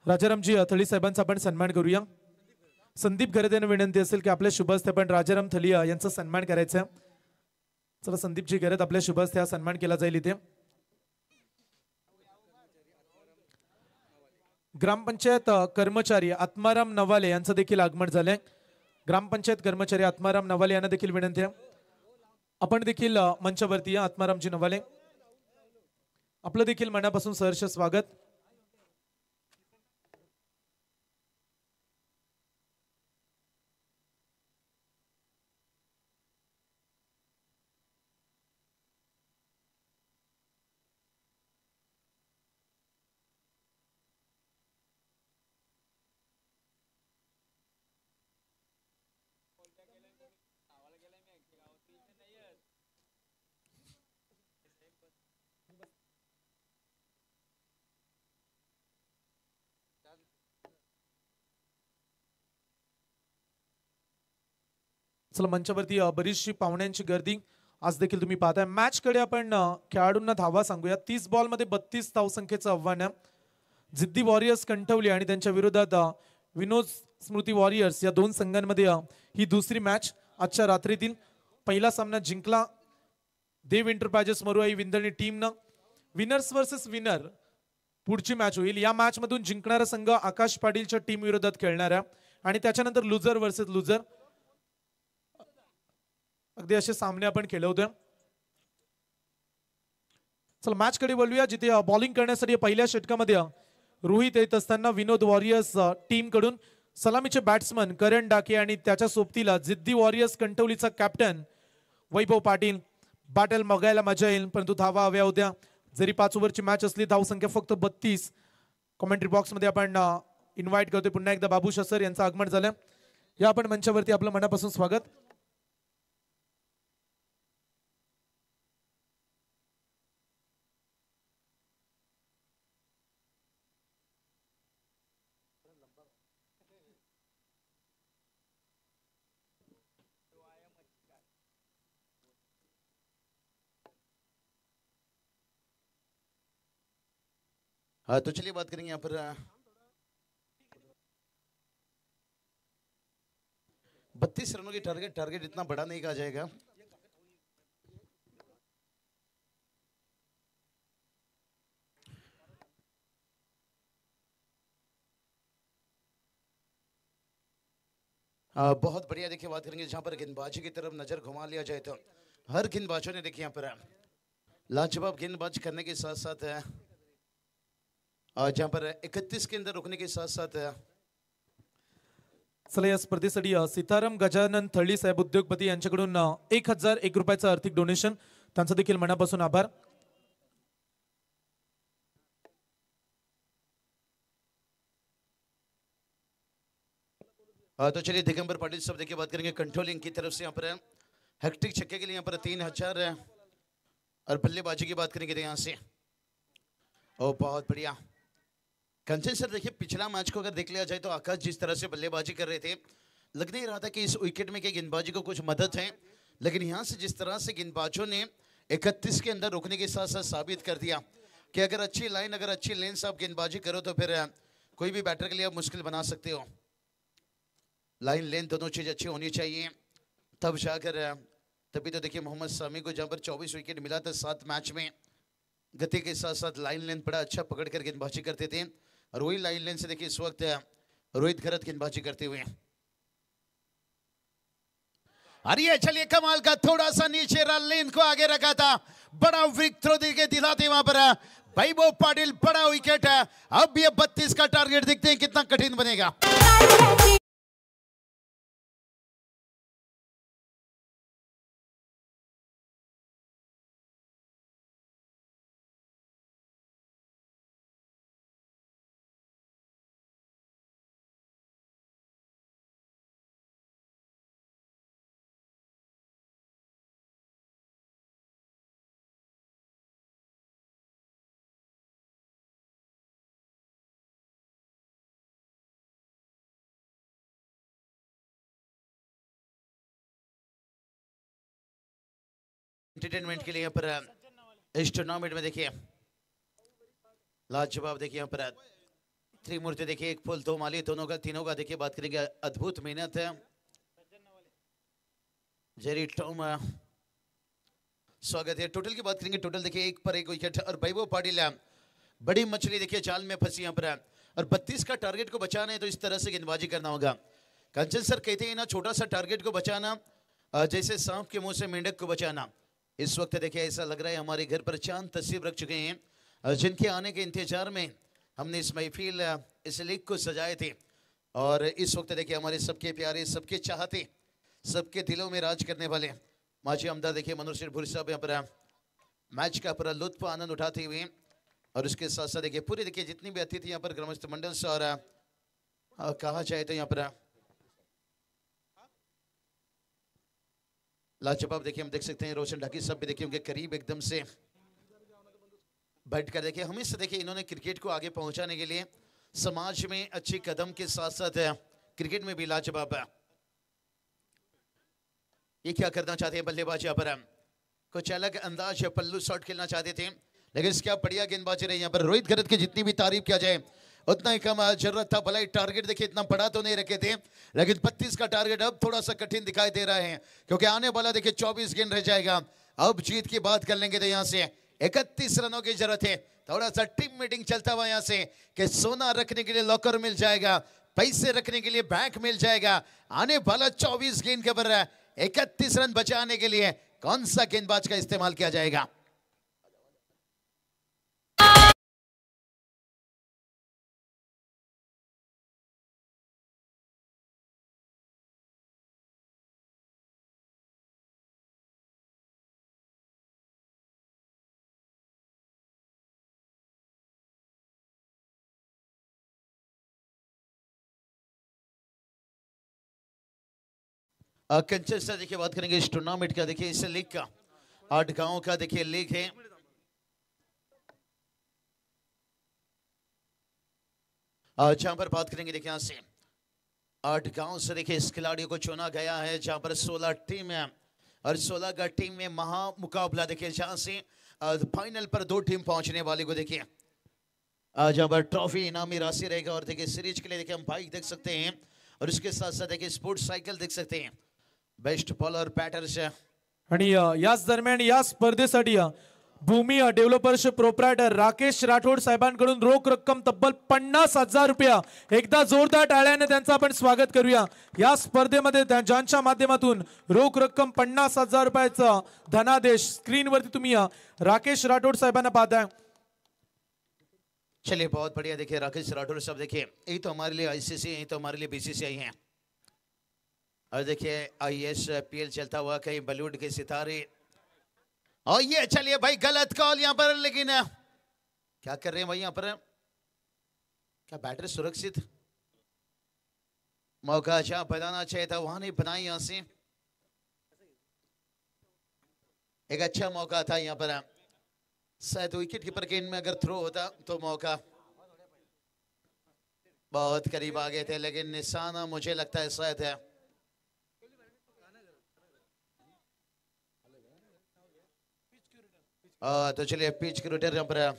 राजारामजी अथळी साहेबांचा आपण सन्मान करूया
संदीप यांना विनंती असेल की आपल्या शुभ असते पण राजाराम थलिया यांचा सन्मान करायचा चला संदीपजी घरत आपल्या शुभ असते हा सन्मान केला जाईल इथे ग्रामपंचायत कर्मचारी आत्माराम नवाले यांचं देखील आगमन झालंय ग्रामपंचायत कर्मचारी आत्माराम नवाले यांना देखील विनंती आहे आपण देखील मंचावरती आत्मारामजी नवाले आपलं देखील मनापासून सहर्ष स्वागत चला मंचावरती बरीचशी पाहुण्यांची गर्दी आज देखील तुम्ही पाहताय मॅचकडे आपण खेळाडूंना धावा सांगूया तीस मध्ये बत्तीस धावसंख्येचं आव्हान आहे जिद्दी वॉरियर्स कंठवली आणि त्यांच्या विरोधात विनोद स्मृती वॉरियर्स या दोन संघांमध्ये ही दुसरी मॅच आजच्या रात्रीतील पहिला सामना जिंकला देव एंटरप्राइजेस मरुआई टीम न विनर्स वर्सेस विनर पुढची मॅच होईल या मॅचमधून जिंकणारा संघ आकाश पाटीलच्या टीम विरोधात आहे आणि त्याच्यानंतर लुझर वर्सेस लुझर अगदी असे सामने आपण केले होते चल मॅच कडे बोलूया जिथे बॉलिंग करण्यासाठी पहिल्या षटकामध्ये रोहित येत असताना विनोद वॉरियर्स टीम कडून सलामीचे बॅट्समन करण डाके आणि त्याच्या सोबतीला जिद्दी वॉरियर्स कंटोलीचा कॅप्टन वैभव पाटील बॅटल मगायला मजा येईल परंतु धावा हव्या होत्या जरी पाच ओव्हरची मॅच असली संख्या फक्त बत्तीस कॉमेंट्री बॉक्समध्ये आपण इन्व्हाइट करतोय पुन्हा एकदा बाबू शसर यांचं आगमन झालं या आपण मंचावरती आपलं मनापासून स्वागत
हाँ तो चलिए बात करेंगे यहाँ पर बत्तीस रनों की टारगेट टारगेट इतना बड़ा नहीं कहा जाएगा आ, बहुत बढ़िया देखिए बात करेंगे जहां पर गेंदबाजी की तरफ नजर घुमा लिया जाए तो हर गेंदबाजों ने देखिए यहाँ पर लाजवाब गेंदबाज करने के साथ साथ है जहाँ पर 31 के अंदर रुकने के साथ साथ
चला या स्पर्धेसाठी सीताराम गजानन थळी साहेब उद्योगपती यांच्याकडून एक हजार एक रुपयाचं आर्थिक डोनेशन त्यांचं देखील मनापासून आभार
तो चलिए दिगंबर पाटील साहेब देखील बात करेंगे कंट्रोलिंग की तरफ से यहाँ पर हेक्टिक छक्के के लिए यहाँ पर तीन हजार और बल्लेबाजी की बात करेंगे यहाँ से ओ बहुत बढ़िया कंचन सर देखिए पिछला मैच को अगर देख लिया जाए तो आकाश जिस तरह से बल्लेबाजी कर रहे थे लग नहीं रहा था कि इस विकेट में क्या गेंदबाजी को कुछ मदद है लेकिन यहाँ से जिस तरह से गेंदबाजों ने 31 के अंदर रोकने के साथ साथ साबित कर दिया कि अगर अच्छी लाइन अगर अच्छी लेन से आप गेंदबाजी करो तो फिर कोई भी बैटर के लिए आप मुश्किल बना सकते हो लाइन लेन दोनों चीज़ अच्छी होनी चाहिए तब जाकर तभी तो देखिए मोहम्मद शमी को जहाँ पर चौबीस विकेट मिला था सात मैच में गति के साथ साथ लाइन लेन बड़ा अच्छा पकड़ कर गेंदबाजी करते थे रोहित लाइन लेन से देखिए इस वक्त रोहित गरत गेंदबाजी करते हुए अरे चलिए कमाल का थोड़ा सा नीचे लेन को आगे रखा था बड़ा विक थ्रो दे दिलाते वहां पर वैभव पाटिल
बड़ा विकेट है अब ये बत्तीस का टारगेट देखते हैं कितना कठिन बनेगा एंटरटेनमेंट के लिए यहाँ पर इस टूर्नामेंट में देखिए
लाजवाब देखिए यहाँ पर थ्री मूर्ति देखिए एक फुल दो माली दोनों का तीनों का देखिए बात करेंगे अद्भुत मेहनत है जेरी टॉम स्वागत है टोटल की बात करेंगे टोटल देखिए एक पर एक विकेट और भाई वैभव पाटिल बड़ी मछली देखिए चाल में फंसी यहाँ पर और 32 का टारगेट को बचाना है तो इस तरह से गेंदबाजी करना होगा कंचन सर कहते हैं ना छोटा सा टारगेट को बचाना जैसे सांप के मुंह से मेंढक को बचाना इस वक्त देखिए ऐसा लग रहा है हमारे घर पर चांद तस्वीर रख चुके हैं और जिनके आने के इंतजार में हमने इस महफिल इस लीग को सजाए थे और इस वक्त देखिए हमारे सबके प्यारे सबके चाहते सबके दिलों में राज करने वाले माजी अहमदा देखिए मनोज सिंह भूरी साहब यहाँ पर मैच का पूरा लुत्फ आनंद उठाते हुए और उसके साथ साथ देखिए पूरे देखिए जितनी भी अतिथि यहाँ पर ग्रामस्थ मंडल से और कहा जाए तो यहाँ पर लाजवाब देखिए हम देख सकते हैं रोशन ढाकी सब भी देखिए उनके करीब एकदम से बैठ कर देखिए हमेशा देखिए इन्होंने क्रिकेट को आगे पहुंचाने के लिए समाज में अच्छे कदम के साथ साथ क्रिकेट में भी लाजवाब ये क्या करना चाहते हैं बल्लेबाज यहाँ पर कुछ अलग अंदाज पल्लू शॉट खेलना चाहते थे लेकिन इसके बढ़िया गेंदबाजी रही यहाँ पर रोहित गरत की जितनी भी तारीफ किया जाए उतना ही कम जरूरत था भला टारगेट देखिए इतना बड़ा तो नहीं रखे थे लेकिन बत्तीस का टारगेट अब थोड़ा सा कठिन दिखाई दे रहा है क्योंकि आने वाला देखिए चौबीस गेंद रह जाएगा अब जीत की बात कर लेंगे तो यहाँ से इकतीस रनों की जरूरत है थोड़ा सा टीम मीटिंग चलता हुआ यहाँ से कि सोना रखने के लिए लॉकर मिल जाएगा पैसे रखने के लिए बैंक मिल जाएगा आने वाला चौबीस गेंद के बढ़ रहा है इकतीस रन बचाने के लिए कौन सा
गेंदबाज का इस्तेमाल किया जाएगा कंचेस्टर देखिए बात करेंगे इस टूर्नामेंट का देखिए इस लीग का
आठ गांव का देखिए लीग है जहां पर बात करेंगे देखिए यहां से आठ गांव से देखिए इस खिलाड़ियों को चुना गया है जहां पर सोलह टीम है और सोलह का टीम में महा मुकाबला देखिए जहां से फाइनल पर दो टीम पहुंचने वाली को देखिए जहां पर ट्रॉफी इनामी राशि रहेगा और देखिए सीरीज के लिए देखिए हम बाइक देख सकते हैं और उसके साथ साथ देखिए स्पोर्ट्स साइकिल देख सकते हैं बेस्ट बॉलर बॅटरच्या
आणि याच दरम्यान या स्पर्धेसाठी भूमी डेव्हलपर्स प्रोप्रायटर राकेश राठोड साहेबांकडून रोख रक्कम तब्बल पन्नास हजार रुपया एकदा जोरदार टाळ्याने त्यांचं आपण स्वागत करूया या स्पर्धेमध्ये ज्यांच्या माध्यमातून रोख रक्कम पन्नास हजार रुपयाचा धनादेश स्क्रीनवरती तुम्ही राकेश राठोड साहेबांना पाहताय
चलिए बहुत बढ़िया देखिए राकेश राठोड साहब देखिए यही तो हमारे लिए आईसीसी यही तो हमारे लिए बीसीसीआई है और देखिए पी पीएल चलता हुआ कहीं बॉलीवुड के सितारे और ये चलिए भाई गलत कॉल यहाँ पर लेकिन क्या कर रहे हैं भाई यहाँ पर क्या बैटरी सुरक्षित मौका जहां अच्छा बनाना चाहिए था वहां नहीं बनाई यहां से एक अच्छा मौका था यहाँ पर शायद विकेट कीपर के इनमें अगर थ्रो होता तो मौका बहुत करीब आ गए थे लेकिन निशाना मुझे लगता है शायद है तो चलिए पीच के रोटेर यहाँ पर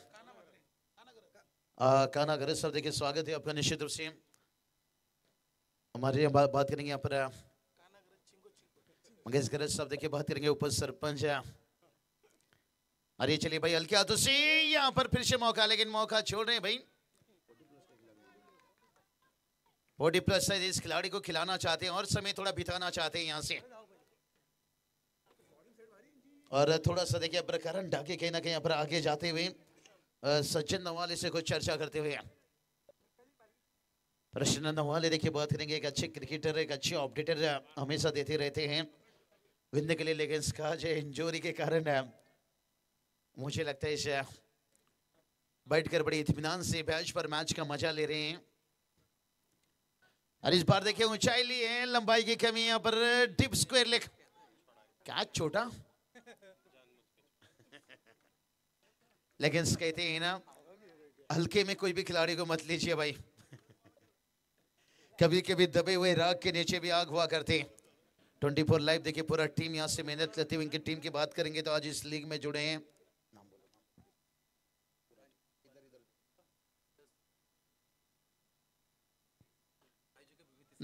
काना गरज सर देखिए स्वागत है आपका निश्चित रूप से हमारे यहाँ बात, करेंगे यहाँ पर मंगेश गरज साहब देखिए बात करेंगे उप सरपंच अरे चलिए भाई हल्के हाथों से यहाँ पर फिर से मौका लेकिन मौका छोड़ रहे हैं भाई फोर्टी प्लस साइज इस खिलाड़ी को खिलाना चाहते हैं और समय थोड़ा बिताना चाहते हैं यहाँ से और थोड़ा सा देखिए प्रकरण ढाके कहीं ना कहीं यहाँ पर आगे जाते हुए सचिन नवाले से कुछ चर्चा करते हुए प्रश्न नवाले देखिए बात करेंगे एक अच्छे क्रिकेटर एक अच्छे ऑपरेटर हमेशा देते रहते हैं विन्द के लिए लेकिन स्काज इंजोरी के कारण मुझे लगता है इस बैठकर बड़े इतमान से बैच पर मैच का मजा ले रहे हैं और इस बार देखिए ऊंचाई ली है लंबाई की कमी यहाँ पर डिप स्क्वायर लेख क्या छोटा लेकिन कहते हैं ना हल्के में कोई भी खिलाड़ी को मत लीजिए भाई कभी कभी दबे हुए राग के नीचे भी आग हुआ करते ट्वेंटी फोर लाइव देखिए पूरा टीम यहाँ से मेहनत करती है इनकी टीम की बात करेंगे तो आज इस लीग में जुड़े हैं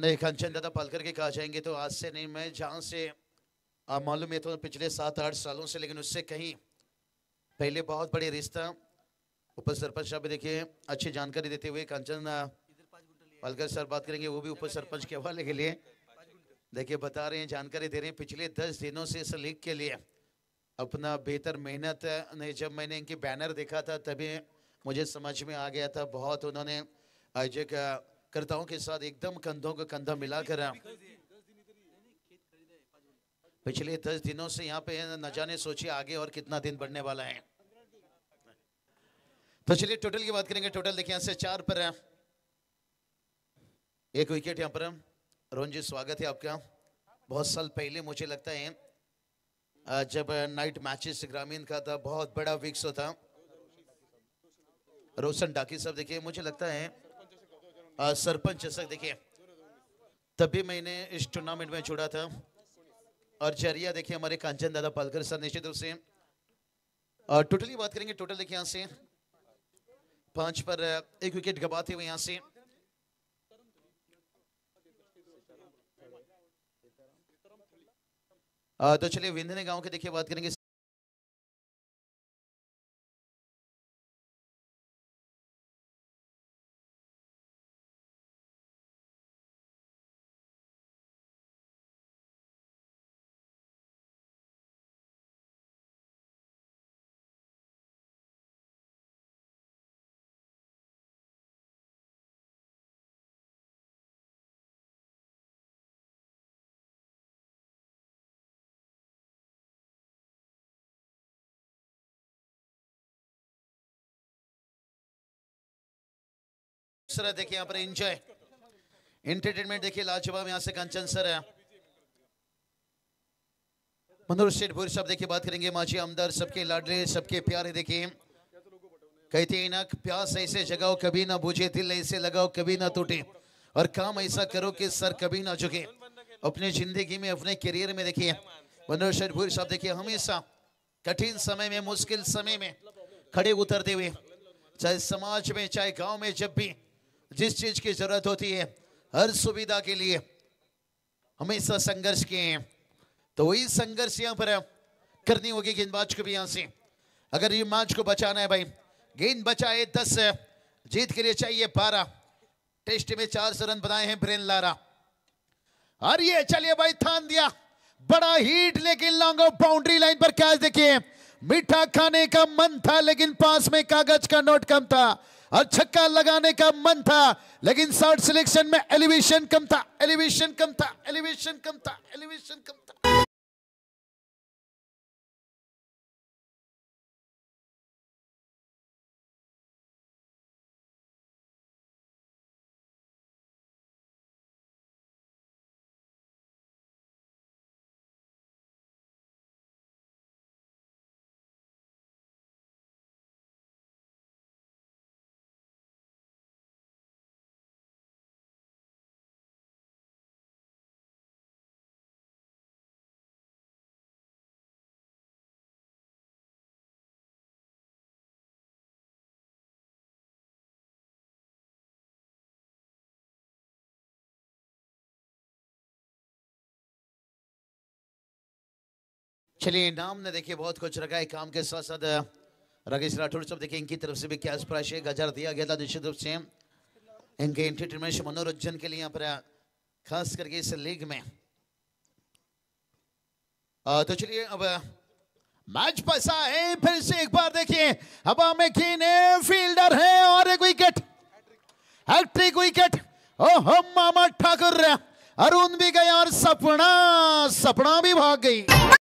नहीं कंचन दादा पालकर के कहा जाएंगे तो आज से नहीं मैं जहाँ से आप मालूम है तो पिछले सात आठ सालों से लेकिन उससे कहीं पहले बहुत बड़े रिश्ता उप सरपंच साहब देखिए अच्छी जानकारी देते हुए कंचन पलकर सर बात करेंगे वो भी उप सरपंच के हवाले के लिए देखिए बता रहे हैं जानकारी दे रहे हैं पिछले दस दिनों से इस लीग के लिए अपना बेहतर मेहनत ने जब मैंने इनके बैनर देखा था तभी मुझे समझ में आ गया था बहुत उन्होंने आयोजक कर्ताओं के साथ एकदम कंधों को कंधा मिलाकर पिछले दस दिनों से यहाँ पे न जाने सोचिए आगे और कितना दिन बढ़ने वाला है तो चलिए टोटल की बात करेंगे टोटल देखिए यहाँ से चार पर है एक विकेट यहाँ पर रोहन जी स्वागत है आपका बहुत साल पहले मुझे लगता है जब नाइट मैचेस ग्रामीण का था बहुत बड़ा विक्स तो था रोशन डाकी साहब देखिए मुझे लगता है सरपंच देखिए तभी मैंने इस टूर्नामेंट में जुड़ा था और देखिए हमारे कांचन दादा पालकर सर निश्चित रूप से और टोटल की बात करेंगे टोटल देखिए यहाँ से पांच पर एक विकेट गवाते हुए यहाँ से
तो चलिए विंध्य गांव के देखिए बात करेंगे सर है देखिए यहाँ पर एंजॉय एंटरटेनमेंट देखिए लाजवाब
यहाँ से कंचन सर है मनोहर सेठ भूर साहब देखिए बात करेंगे माजी आमदार सबके लाडले सबके प्यारे देखिए कहते इनक प्यास ऐसे जगाओ कभी ना बुझे दिल ऐसे लगाओ कभी ना टूटे और काम ऐसा करो कि सर कभी ना झुके अपने जिंदगी में अपने करियर में देखिए मनोहर सेठ भूर साहब देखिए हमेशा कठिन समय में मुश्किल समय में खड़े उतरते हुए चाहे समाज में चाहे गाँव में जब भी जिस चीज की जरूरत होती है हर सुविधा के लिए हमेशा संघर्ष किए हैं तो वही संघर्ष यहां पर करनी होगी गेंदबाज को भी यहां से अगर ये मैच को बचाना है भाई गेंद बचाए दस जीत के लिए चाहिए बारह टेस्ट में चार सौ रन बनाए हैं ब्रेन लारा अरे चलिए भाई थान दिया बड़ा हीट लेकिन लॉन्ग ऑफ बाउंड्री लाइन पर कैच देखिए मीठा खाने का मन था लेकिन पास में कागज का नोट कम था और छक्का लगाने का मन था लेकिन शॉर्ट सिलेक्शन में एलिवेशन कम था एलिवेशन
कम था एलिवेशन कम था एलिवेशन कम था चलिए नाम ने देखिए
बहुत कुछ रखा है काम के साथ साथ राकेश राठौर साहब देखिए इनकी तरफ से भी कैश प्राइस एक हजार दिया गया था निश्चित रूप से इनके एंटरटेनमेंट मनोरंजन के लिए यहाँ पर खास करके इस लीग में आ, तो चलिए अब मैच पैसा है फिर से एक बार देखिए हवा में कीन फील्डर है और एक विकेट हैट्रिक विकेट ओहो मामा ठाकुर
अरुण भी गया और सपना सपना भी भाग गई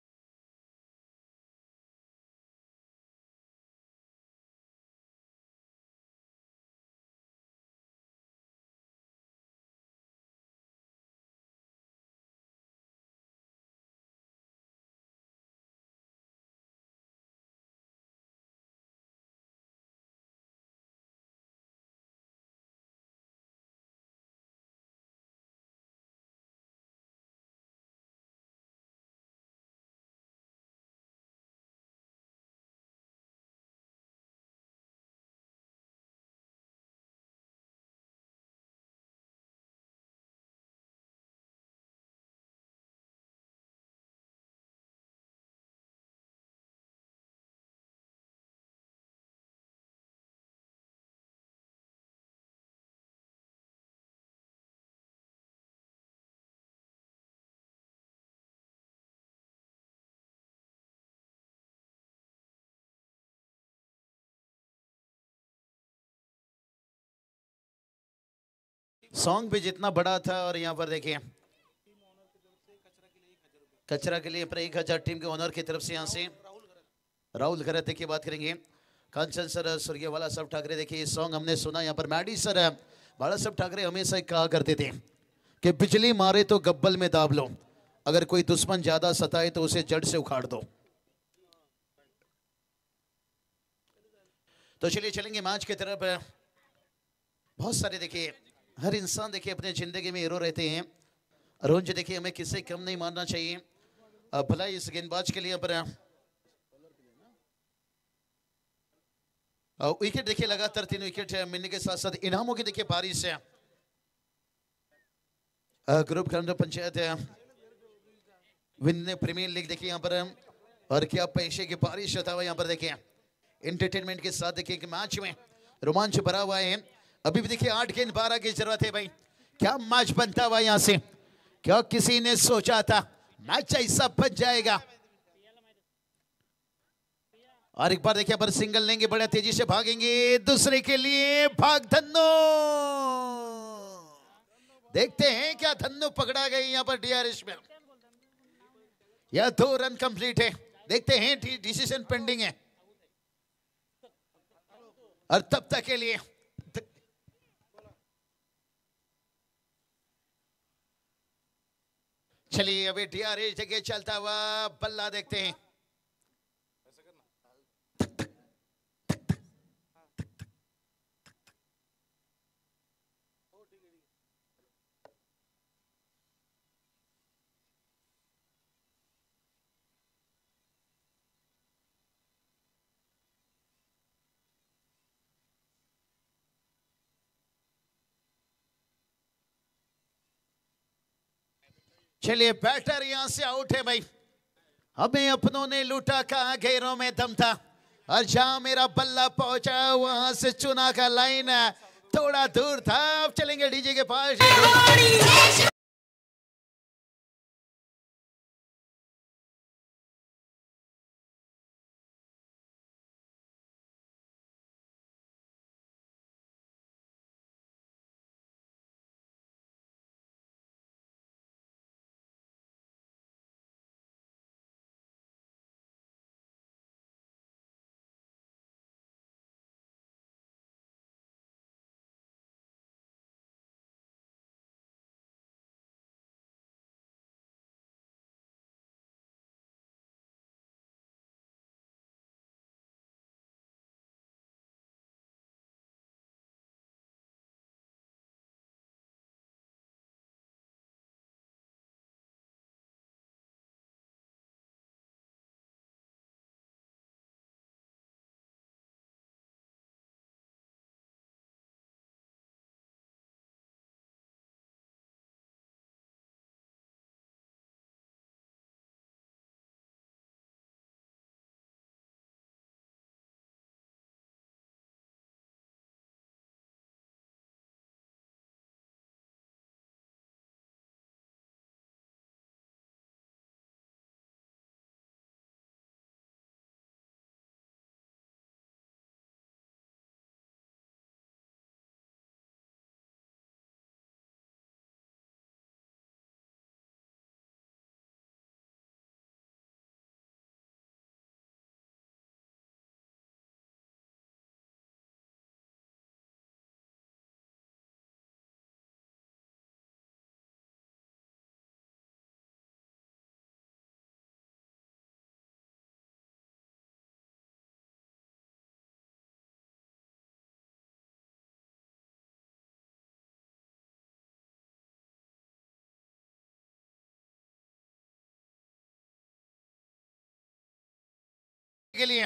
सॉन्ग भी जितना बड़ा था और यहाँ पर देखिए
कचरा के लिए पर एक हजार टीम के ओनर की तरफ से यहाँ से राहुल घरत की बात करेंगे कंचन सर सूर्य वाला साहब ठाकरे देखिए ये सॉन्ग हमने सुना यहाँ पर मैडी सर बाला साहब ठाकरे हमेशा कहा करते थे कि बिजली मारे तो गब्बल में दाब लो अगर कोई दुश्मन ज्यादा सताए तो उसे जड़ से उखाड़ दो तो चलिए चलेंगे मैच की तरफ बहुत सारे देखिए हर इंसान देखिए अपने ज़िंदगी में हीरो रहते हैं अरुण जी देखिए हमें किससे कम नहीं मानना चाहिए भला इस गेंदबाज के लिए अपना विकेट देखिए लगातार तीन विकेट मिलने के साथ साथ इनामों की देखिए बारिश है ग्रुप खंड पंचायत है प्रीमियर लीग देखिए यहाँ पर और क्या पैसे की बारिश होता हुआ यहाँ पर देखिए एंटरटेनमेंट के साथ देखिए मैच में रोमांच भरा हुआ है अभी भी देखिए आठ गेंद बारह की जरूरत है भाई क्या मैच बनता हुआ यहाँ से क्या किसी ने सोचा था मैच ऐसा बच जाएगा और एक बार देखिए पर सिंगल लेंगे बड़े तेजी से भागेंगे दूसरे के लिए भाग धन्नो देखते हैं क्या धन्नो पकड़ा गई यहाँ पर डीआरएस में यह दो रन कंप्लीट है देखते हैं डिसीजन पेंडिंग है और तब तक के लिए चलिए अभी डीआरएच जगह चलता हुआ बल्ला देखते हैं चलिए बैटर यहां से आउट है भाई हमें अपनों ने लूटा कहा घेरों में दम था और जहां मेरा बल्ला पहुंचा वहां से चुना का लाइन
है थोड़ा दूर था अब चलेंगे डीजे के पास के लिए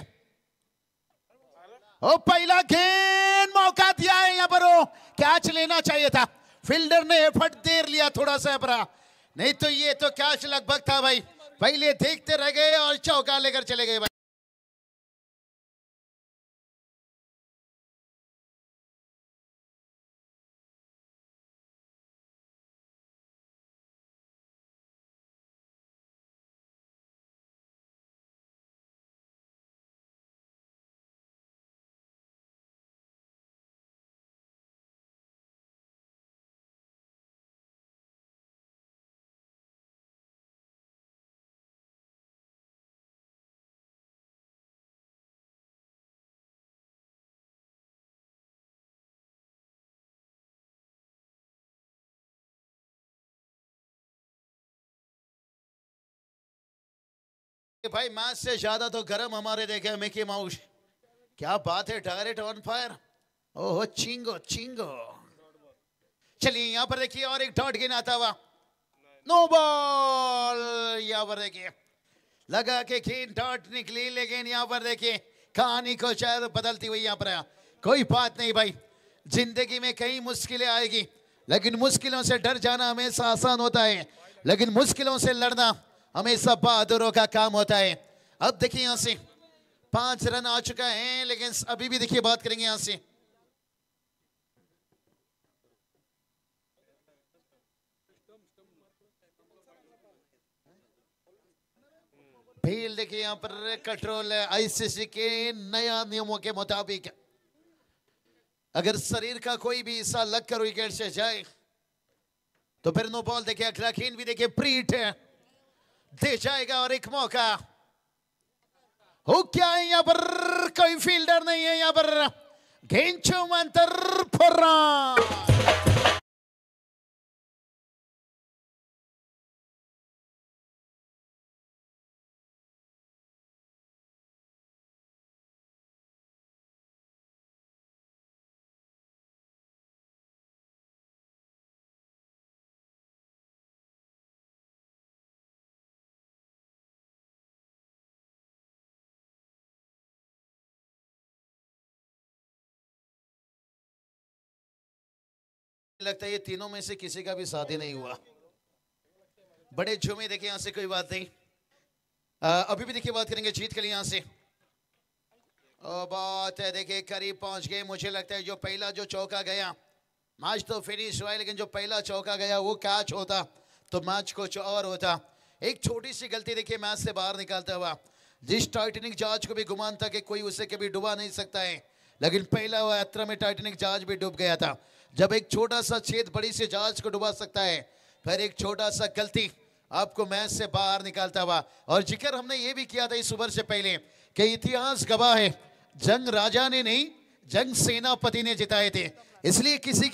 ओ पहला गेंद मौका दिया
है यहाँ पर वो कैच लेना चाहिए था फील्डर ने एफर्ट देर लिया थोड़ा सा अपरा
नहीं तो ये तो कैच लगभग था भाई पहले देखते रह गए और चौका लेकर चले गए भाई भाई मैच से ज्यादा तो गर्म
हमारे देखे मिकी माउस क्या बात है डायरेक्ट ऑन फायर ओहो चिंगो चिंगो चलिए यहाँ पर देखिए और एक डॉट गिन आता हुआ नो बॉल यहाँ पर देखिए लगा के गेंद डॉट निकली लेकिन यहाँ पर देखिए कहानी को शायद बदलती हुई यहाँ पर आया कोई बात नहीं भाई जिंदगी में कई मुश्किलें आएगी लेकिन मुश्किलों से डर जाना हमेशा आसान होता है लेकिन मुश्किलों से लड़ना हमेशा बहादुरों का काम होता है अब देखिए यहां से पांच रन आ चुका है लेकिन अभी भी देखिए बात करेंगे यहां से देखिए यहां पर कंट्रोल आईसीसी के नया नियमों के मुताबिक अगर शरीर का कोई भी हिस्सा लगकर विकेट से जाए तो फिर नो बॉल देखिए अखिला भी देखिए प्रीट है दे जाएगा और एक मौका
हो क्या है यहाँ पर कोई फील्डर नहीं है यहाँ पर गेंद छू मंतर लगता है ये तीनों में से किसी का भी शादी नहीं हुआ
बड़े झूमे देखे यहां से कोई बात नहीं आ, अभी भी देखिए बात करेंगे जीत के लिए यहां से ओ, बात है देखिए करीब पहुंच गए मुझे लगता है जो पहला जो चौका गया मैच तो फिनिश हुआ लेकिन जो पहला चौका गया वो कैच होता तो मैच कुछ और होता एक छोटी सी गलती देखिए मैच से बाहर निकालता हुआ जिस टाइटेनिक जहाज को भी गुमान था कि कोई उसे कभी डुबा नहीं सकता है लेकिन पहला हुआ यात्रा में टाइटेनिक जहाज भी डूब गया था जब एक छोटा सा छेद बड़ी से जहाज को डुबा सकता है फिर एक छोटा सा गलती आपको मैच से बाहर निकालता हुआ और जिक्र हमने ये भी किया था इस उम्र से पहले
कि इतिहास गवाह है जंग राजा ने नहीं जंग सेनापति ने जिताए थे इसलिए किसी